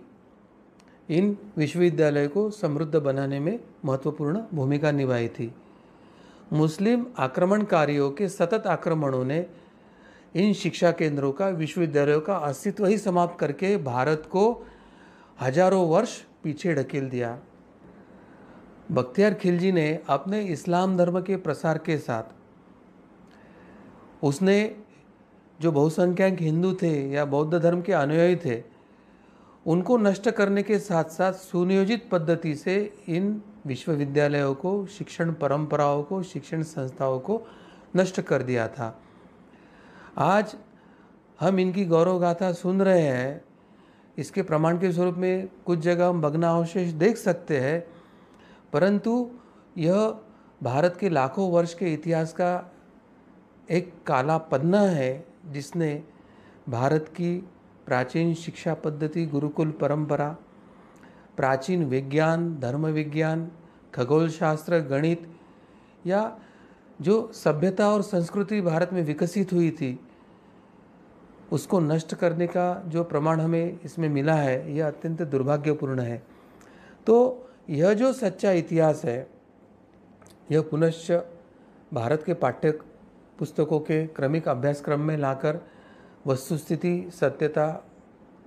इन विश्वविद्यालय को समृद्ध बनाने में महत्वपूर्ण भूमिका निभाई थी मुस्लिम आक्रमणकारियों के सतत आक्रमणों ने इन शिक्षा केंद्रों का विश्वविद्यालयों का अस्तित्व ही समाप्त करके भारत को हजारों वर्ष पीछे ढकेल दिया बख्तियार खिलजी ने अपने इस्लाम धर्म के प्रसार के साथ उसने जो बहुसंख्यक हिंदू थे या बौद्ध धर्म के अनुयायी थे उनको नष्ट करने के साथ साथ सुनियोजित पद्धति से इन विश्वविद्यालयों को शिक्षण परंपराओं को शिक्षण संस्थाओं को नष्ट कर दिया था आज हम इनकी गौरव गाथा सुन रहे हैं इसके प्रमाण के स्वरूप में कुछ जगह हम भग्नावशेष देख सकते हैं परंतु यह भारत के लाखों वर्ष के इतिहास का एक काला पन्ना है जिसने भारत की प्राचीन शिक्षा पद्धति गुरुकुल परंपरा प्राचीन विज्ञान धर्म विज्ञान खगोल शास्त्र गणित या जो सभ्यता और संस्कृति भारत में विकसित हुई थी उसको नष्ट करने का जो प्रमाण हमें इसमें मिला है यह अत्यंत दुर्भाग्यपूर्ण है तो यह जो सच्चा इतिहास है यह पुनश्च भारत के पाठ्य पुस्तकों के क्रमिक अभ्यासक्रम में लाकर वस्तुस्थिति सत्यता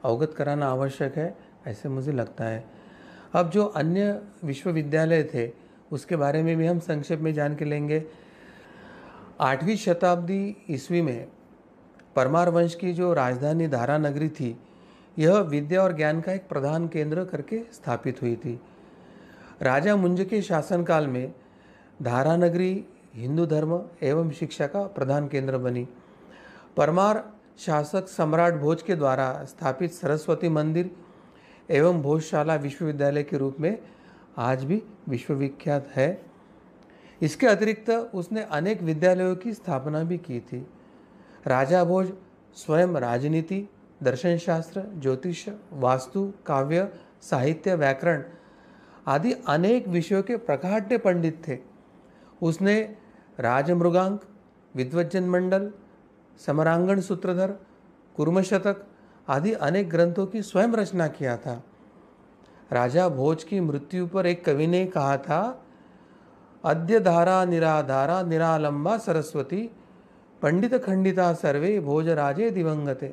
अवगत कराना आवश्यक है ऐसे मुझे लगता है अब जो अन्य विश्वविद्यालय थे उसके बारे में भी हम संक्षेप में जान के लेंगे आठवीं शताब्दी ईस्वी में परमार वंश की जो राजधानी धारा नगरी थी यह विद्या और ज्ञान का एक प्रधान केंद्र करके स्थापित हुई थी राजा मुंज के शासनकाल में धारा नगरी हिंदू धर्म एवं शिक्षा का प्रधान केंद्र बनी परमार शासक सम्राट भोज के द्वारा स्थापित सरस्वती मंदिर एवं भोजशाला विश्वविद्यालय के रूप में आज भी विश्वविख्यात है इसके अतिरिक्त उसने अनेक विद्यालयों की स्थापना भी की थी राजा भोज स्वयं राजनीति दर्शनशास्त्र ज्योतिष वास्तु काव्य साहित्य व्याकरण आदि अनेक विषयों के प्रकाढ़ पंडित थे उसने राजमृगांक विद्वज्जन मंडल समरांगण सूत्रधर कुर्मशतक आदि अनेक ग्रंथों की स्वयं रचना किया था राजा भोज की मृत्यु पर एक कवि ने कहा था अद्य धारा निराधारा निरालंबा सरस्वती पंडित खंडिता सर्वे भोजराजे दिवंगते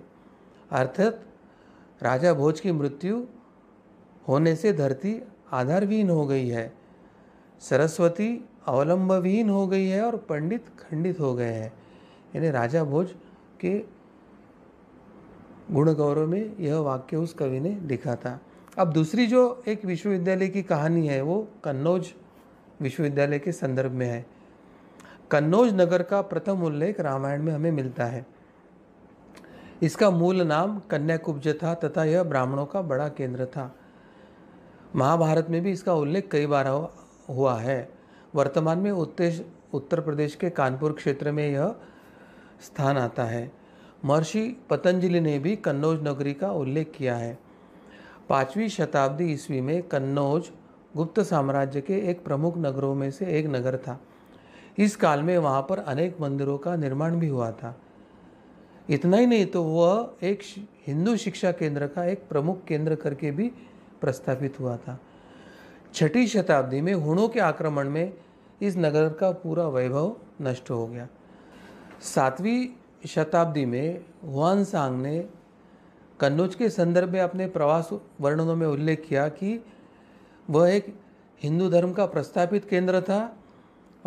अर्थात राजा भोज की मृत्यु होने से धरती आधारविहीन हो गई है सरस्वती अवलंबविहीन हो गई है और पंडित खंडित हो गए हैं यानी राजा भोज के गुण गौरव में यह वाक्य उस कवि ने लिखा था अब दूसरी जो एक विश्वविद्यालय की कहानी है वो कन्नौज विश्वविद्यालय के संदर्भ में है कन्नौज नगर का प्रथम उल्लेख रामायण में हमें मिलता है इसका मूल नाम कन्याकुब्ज था तथा यह ब्राह्मणों का बड़ा केंद्र था महाभारत में भी इसका उल्लेख कई बार हुआ है वर्तमान में उत्तर उत्तर प्रदेश के कानपुर क्षेत्र में यह स्थान आता है महर्षि पतंजलि ने भी कन्नौज नगरी का उल्लेख किया है पाँचवीं शताब्दी ईस्वी में कन्नौज गुप्त साम्राज्य के एक प्रमुख नगरों में से एक नगर था इस काल में वहाँ पर अनेक मंदिरों का निर्माण भी हुआ था इतना ही नहीं तो वह एक हिंदू शिक्षा केंद्र का एक प्रमुख केंद्र करके भी प्रस्तापित हुआ था छठी शताब्दी में हुणों के आक्रमण में इस नगर का पूरा वैभव नष्ट हो गया सातवीं शताब्दी में हुआन सांग ने कन्नौज के संदर्भ में अपने प्रवास वर्णनों में उल्लेख किया कि वह एक हिंदू धर्म का प्रस्तापित केंद्र था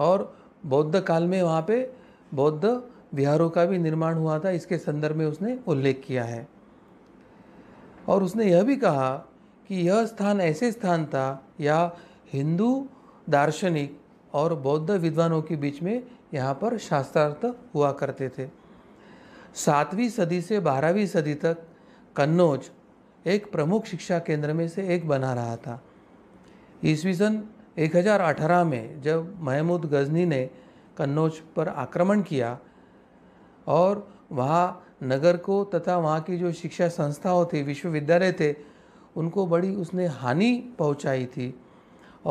और बौद्ध काल में वहाँ पे बौद्ध विहारों का भी निर्माण हुआ था इसके संदर्भ में उसने उल्लेख किया है और उसने यह भी कहा कि यह स्थान ऐसे स्थान था या हिंदू दार्शनिक और बौद्ध विद्वानों के बीच में यहाँ पर शास्त्रार्थ हुआ करते थे सातवीं सदी से बारहवीं सदी तक कन्नौज एक प्रमुख शिक्षा केंद्र में से एक बना रहा था ईस्वी सन 2018 में जब महमूद गजनी ने कन्नौज पर आक्रमण किया और वहाँ नगर को तथा वहाँ की जो शिक्षा संस्थाओं थी विश्वविद्यालय थे उनको बड़ी उसने हानि पहुँचाई थी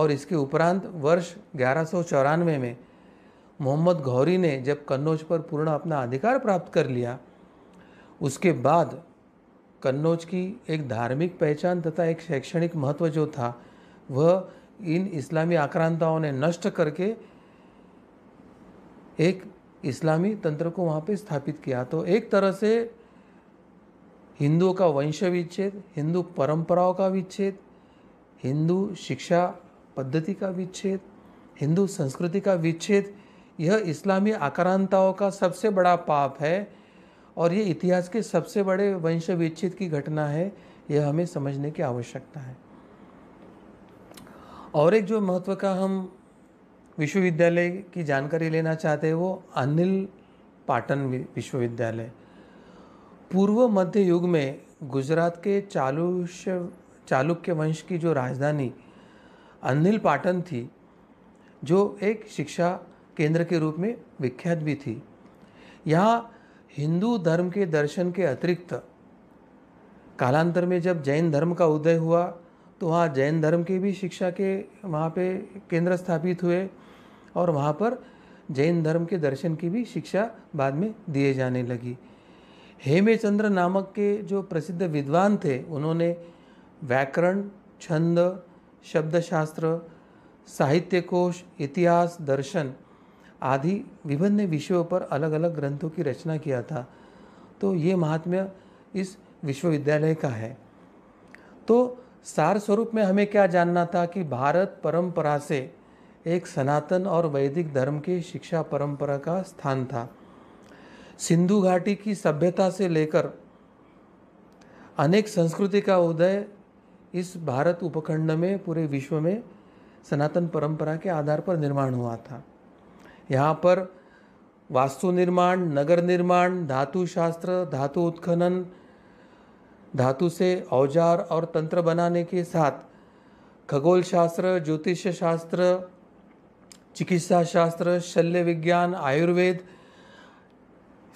और इसके उपरांत वर्ष ग्यारह में मोहम्मद गौरी ने जब कन्नौज पर पूर्ण अपना अधिकार प्राप्त कर लिया उसके बाद कन्नौज की एक धार्मिक पहचान तथा एक शैक्षणिक महत्व जो था वह इन इस्लामी आक्रांताओं ने नष्ट करके एक इस्लामी तंत्र को वहाँ पे स्थापित किया तो एक तरह से हिंदुओं का वंश विच्छेद हिंदू परंपराओं का विच्छेद हिंदू शिक्षा पद्धति का विच्छेद हिंदू संस्कृति का विच्छेद यह इस्लामी आक्रांताओं का सबसे बड़ा पाप है और ये इतिहास के सबसे बड़े वंश विच्छेद की घटना है यह हमें समझने की आवश्यकता है और एक जो महत्व का हम विश्वविद्यालय की जानकारी लेना चाहते हैं वो अनिल पाटन विश्वविद्यालय पूर्व मध्य युग में गुजरात के चालुष्य चालुक्य वंश की जो राजधानी अनिल पाटन थी जो एक शिक्षा केंद्र के रूप में विख्यात भी थी यहाँ हिंदू धर्म के दर्शन के अतिरिक्त कालांतर में जब जैन धर्म का उदय हुआ तो वहाँ जैन धर्म की भी शिक्षा के वहाँ पे केंद्र स्थापित हुए और वहाँ पर जैन धर्म के दर्शन की भी शिक्षा बाद में दिए जाने लगी हेमेचंद्र नामक के जो प्रसिद्ध विद्वान थे उन्होंने व्याकरण छंद शब्दशास्त्र साहित्य कोश इतिहास दर्शन आदि विभिन्न विषयों पर अलग अलग ग्रंथों की रचना किया था तो ये महात्म्य इस विश्वविद्यालय का है तो सार स्वरूप में हमें क्या जानना था कि भारत परंपरा से एक सनातन और वैदिक धर्म की शिक्षा परंपरा का स्थान था सिंधु घाटी की सभ्यता से लेकर अनेक संस्कृति का उदय इस भारत उपखंड में पूरे विश्व में सनातन परंपरा के आधार पर निर्माण हुआ था यहाँ पर वास्तु निर्माण नगर निर्माण धातु शास्त्र धातु उत्खनन धातु से औजार और तंत्र बनाने के साथ खगोल शास्त्र ज्योतिष शास्त्र चिकित्सा शास्त्र शल्य विज्ञान आयुर्वेद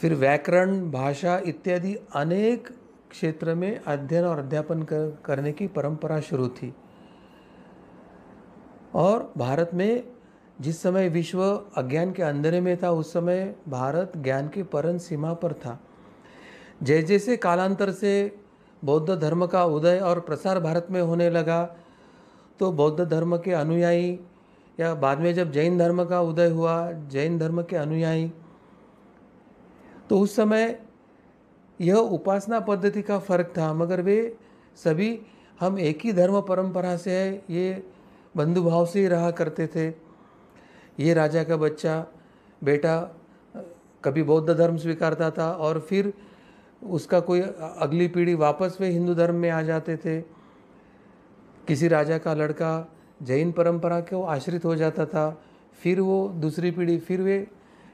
फिर व्याकरण भाषा इत्यादि अनेक क्षेत्र में अध्ययन और अध्यापन कर, करने की परंपरा शुरू थी और भारत में जिस समय विश्व अज्ञान के अंधेरे में था उस समय भारत ज्ञान की परम सीमा पर था जैसे जैसे कालांतर से बौद्ध धर्म का उदय और प्रसार भारत में होने लगा तो बौद्ध धर्म के अनुयायी या बाद में जब जैन धर्म का उदय हुआ जैन धर्म के अनुयायी तो उस समय यह उपासना पद्धति का फर्क था मगर वे सभी हम एक ही धर्म परंपरा से है ये बंधुभाव से ही रहा करते थे ये राजा का बच्चा बेटा कभी बौद्ध धर्म स्वीकारता था और फिर उसका कोई अगली पीढ़ी वापस वे हिंदू धर्म में आ जाते थे किसी राजा का लड़का जैन परंपरा के आश्रित हो जाता था फिर वो दूसरी पीढ़ी फिर वे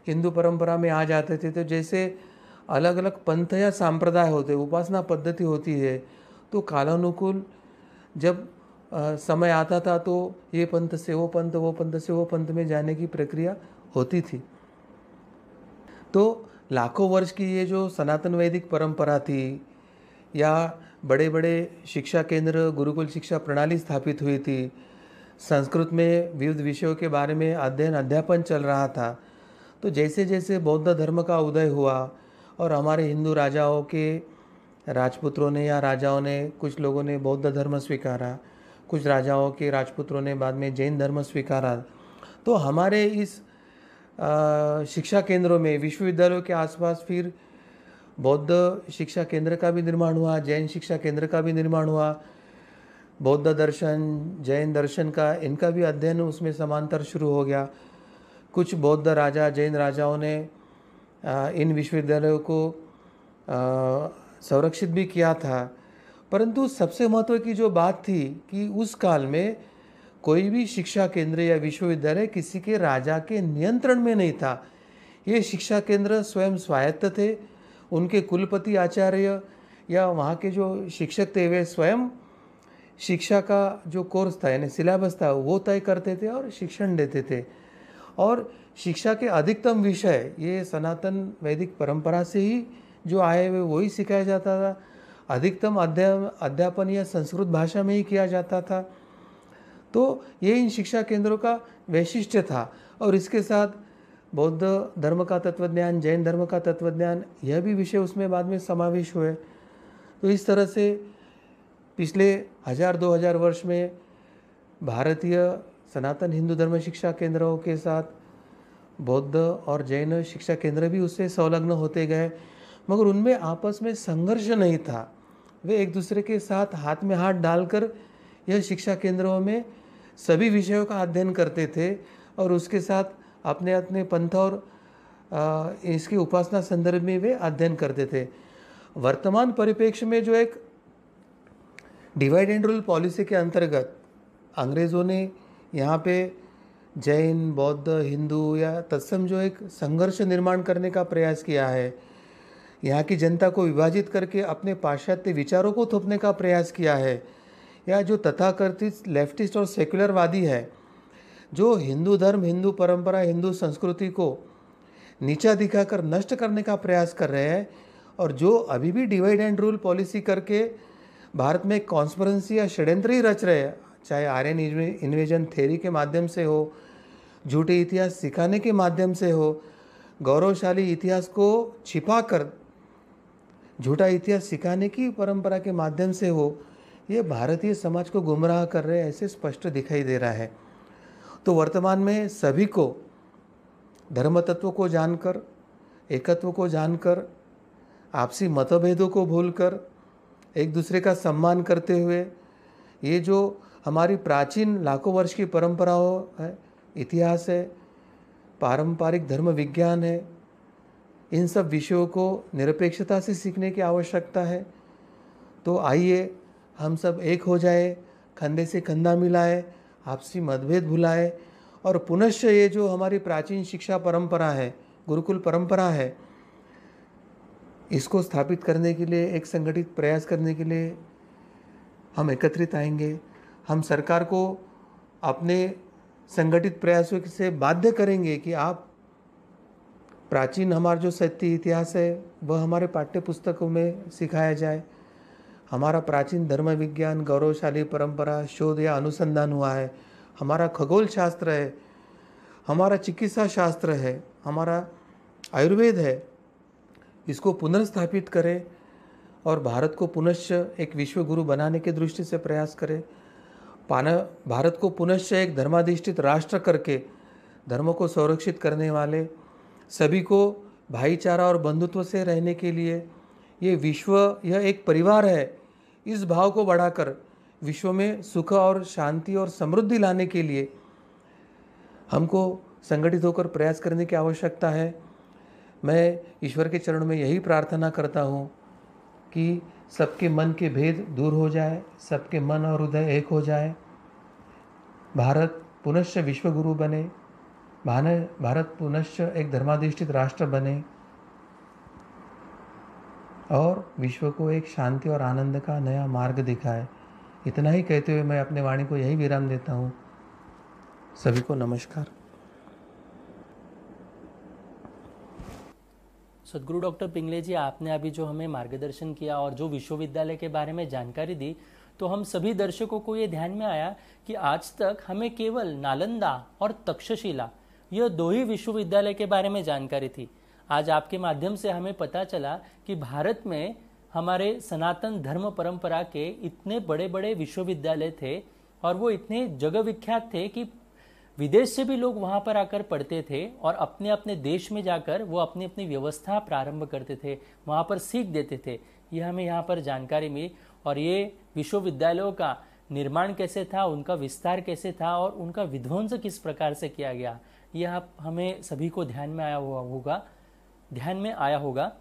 हिंदू परंपरा में आ जाते थे तो जैसे अलग अलग पंथ या सांप्रदाय होते उपासना पद्धति होती है तो कालानुकूल जब आ, समय आता था तो ये पंथ से वो पंथ वो पंथ से वो पंथ में जाने की प्रक्रिया होती थी तो लाखों वर्ष की ये जो सनातन वैदिक परंपरा थी या बड़े बड़े शिक्षा केंद्र गुरुकुल शिक्षा प्रणाली स्थापित हुई थी संस्कृत में विविध विषयों के बारे में अध्ययन अध्यापन चल रहा था तो जैसे जैसे बौद्ध धर्म का उदय हुआ और हमारे हिंदू राजाओं के राजपुत्रों ने या राजाओं ने कुछ लोगों ने बौद्ध धर्म स्वीकारा कुछ राजाओं के राजपुत्रों ने बाद में जैन धर्म स्वीकारा तो हमारे इस शिक्षा केंद्रों में विश्वविद्यालयों के आसपास फिर बौद्ध शिक्षा केंद्र का भी निर्माण हुआ जैन शिक्षा केंद्र का भी निर्माण हुआ बौद्ध दर्शन जैन दर्शन का इनका भी अध्ययन उसमें समांतर शुरू हो गया कुछ बौद्ध राजा जैन राजाओं ने इन विश्वविद्यालयों को संरक्षित भी किया था परंतु सबसे महत्व की जो बात थी कि उस काल में कोई भी शिक्षा केंद्र या विश्वविद्यालय किसी के राजा के नियंत्रण में नहीं था ये शिक्षा केंद्र स्वयं स्वायत्त थे उनके कुलपति आचार्य या वहाँ के जो शिक्षक थे वे स्वयं शिक्षा का जो कोर्स था यानी सिलेबस था वो तय करते थे और शिक्षण देते थे और शिक्षा के अधिकतम विषय ये सनातन वैदिक परंपरा से ही जो आए हुए वही सिखाया जाता था अधिकतम अध्या अध्यापन या संस्कृत भाषा में ही किया जाता था तो ये इन शिक्षा केंद्रों का वैशिष्ट्य था और इसके साथ बौद्ध धर्म का तत्वज्ञान जैन धर्म का तत्वज्ञान यह भी विषय उसमें बाद में समावेश हुए तो इस तरह से पिछले हजार दो हजार वर्ष में भारतीय सनातन हिंदू धर्म शिक्षा केंद्रों के साथ बौद्ध और जैन शिक्षा केंद्र भी उससे संलग्न होते गए मगर उनमें आपस में संघर्ष नहीं था वे एक दूसरे के साथ हाथ में हाथ डालकर यह शिक्षा केंद्रों में सभी विषयों का अध्ययन करते थे और उसके साथ अपने अपने पंथ और इसकी उपासना संदर्भ में वे अध्ययन करते थे वर्तमान परिप्रेक्ष्य में जो एक डिवाइड एंड रूल पॉलिसी के अंतर्गत अंग्रेज़ों ने यहाँ पे जैन बौद्ध हिंदू या तत्सम जो एक संघर्ष निर्माण करने का प्रयास किया है यहाँ की जनता को विभाजित करके अपने पाश्चात्य विचारों को थोपने का प्रयास किया है या जो तथाकथित लेफ्टिस्ट और सेकुलरवादी है जो हिंदू धर्म हिंदू परंपरा हिंदू संस्कृति को नीचा दिखाकर नष्ट करने का प्रयास कर रहे हैं और जो अभी भी डिवाइड एंड रूल पॉलिसी करके भारत में कॉन्स्परेंसी या षड्यंत्र ही रच रहे हैं चाहे आर्यन इन्वेजन थेरी के माध्यम से हो झूठे इतिहास सिखाने के माध्यम से हो गौरवशाली इतिहास को छिपा कर झूठा इतिहास सिखाने की परंपरा के माध्यम से हो ये भारतीय समाज को गुमराह कर रहे ऐसे स्पष्ट दिखाई दे रहा है तो वर्तमान में सभी को धर्म तत्व को जानकर एकत्व को जानकर आपसी मतभेदों को भूलकर एक दूसरे का सम्मान करते हुए ये जो हमारी प्राचीन लाखों वर्ष की परंपराओं है इतिहास है पारंपरिक धर्म विज्ञान है इन सब विषयों को निरपेक्षता से सीखने की आवश्यकता है तो आइए हम सब एक हो जाए कंधे से कंधा मिलाए आपसी मतभेद भुलाए और पुनश्च ये जो हमारी प्राचीन शिक्षा परंपरा है गुरुकुल परंपरा है इसको स्थापित करने के लिए एक संगठित प्रयास करने के लिए हम एकत्रित आएंगे हम सरकार को अपने संगठित प्रयासों से बाध्य करेंगे कि आप प्राचीन हमारा जो सत्य इतिहास है वह हमारे पाठ्य पुस्तकों में सिखाया जाए हमारा प्राचीन धर्म विज्ञान गौरवशाली परंपरा शोध या अनुसंधान हुआ है हमारा खगोल शास्त्र है हमारा चिकित्सा शास्त्र है हमारा आयुर्वेद है इसको पुनर्स्थापित करें और भारत को पुनश्च एक विश्व गुरु बनाने के दृष्टि से प्रयास करें पान भारत को पुनश्च एक धर्माधिष्ठित राष्ट्र करके धर्म को संरक्षित करने वाले सभी को भाईचारा और बंधुत्व से रहने के लिए ये विश्व यह एक परिवार है इस भाव को बढ़ाकर विश्व में सुख और शांति और समृद्धि लाने के लिए हमको संगठित होकर प्रयास करने की आवश्यकता है मैं ईश्वर के चरण में यही प्रार्थना करता हूँ कि सबके मन के भेद दूर हो जाए सबके मन और हृदय एक हो जाए भारत पुनश्च विश्वगुरु बने भारत पुनश्च एक धर्माधिष्ठित राष्ट्र बने और विश्व को एक शांति और आनंद का नया मार्ग दिखाए इतना ही कहते हुए मैं अपने वाणी को यही विराम देता हूँ सभी को नमस्कार सदगुरु डॉक्टर पिंगले जी आपने अभी जो हमें मार्गदर्शन किया और जो विश्वविद्यालय के बारे में जानकारी दी तो हम सभी दर्शकों को ये ध्यान में आया कि आज तक हमें केवल नालंदा और तक्षशिला यह दो ही विश्वविद्यालय के बारे में जानकारी थी आज आपके माध्यम से हमें पता चला कि भारत में हमारे सनातन धर्म परंपरा के इतने बड़े बड़े विश्वविद्यालय थे और वो इतने जगह विख्यात थे कि विदेश से भी लोग वहाँ पर आकर पढ़ते थे और अपने अपने देश में जाकर वो अपनी अपनी व्यवस्था प्रारंभ करते थे वहाँ पर सीख देते थे यह हमें यहाँ पर जानकारी मिली और ये विश्वविद्यालयों का निर्माण कैसे था उनका विस्तार कैसे था और उनका विध्वंस किस प्रकार से किया गया यह हमें सभी को ध्यान में आया हुआ होगा ध्यान में आया होगा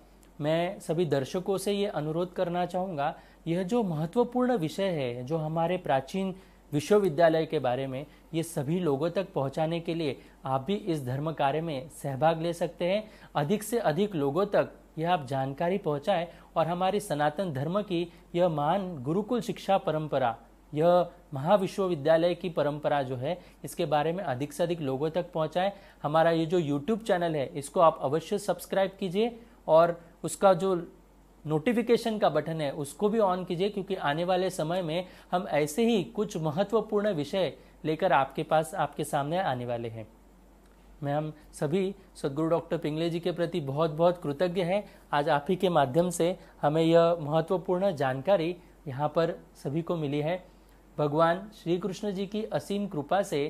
मैं सभी दर्शकों से ये अनुरोध करना चाहूँगा यह जो महत्वपूर्ण विषय है जो हमारे प्राचीन विश्वविद्यालय के बारे में ये सभी लोगों तक पहुँचाने के लिए आप भी इस धर्म कार्य में सहभाग ले सकते हैं अधिक से अधिक लोगों तक यह आप जानकारी पहुँचाएँ और हमारी सनातन धर्म की यह मान गुरुकुल शिक्षा परंपरा यह महाविश्वविद्यालय की परंपरा जो है इसके बारे में अधिक से अधिक लोगों तक पहुंचाएं हमारा ये जो यूट्यूब चैनल है इसको आप अवश्य सब्सक्राइब कीजिए और उसका जो नोटिफिकेशन का बटन है उसको भी ऑन कीजिए क्योंकि आने वाले समय में हम ऐसे ही कुछ महत्वपूर्ण विषय लेकर आपके पास आपके सामने आने वाले हैं मैं हम सभी सदगुरु डॉक्टर पिंगले जी के प्रति बहुत बहुत कृतज्ञ हैं आज आप ही के माध्यम से हमें यह महत्वपूर्ण जानकारी यहाँ पर सभी को मिली है भगवान श्री कृष्ण जी की असीम कृपा से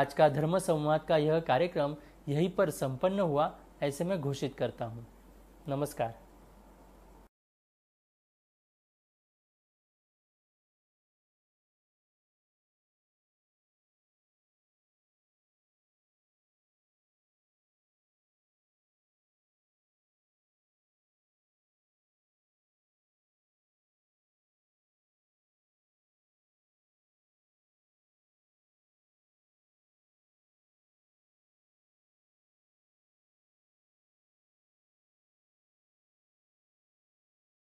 आज का धर्म संवाद का यह कार्यक्रम यहीं पर संपन्न हुआ ऐसे मैं घोषित करता हूँ नमस्कार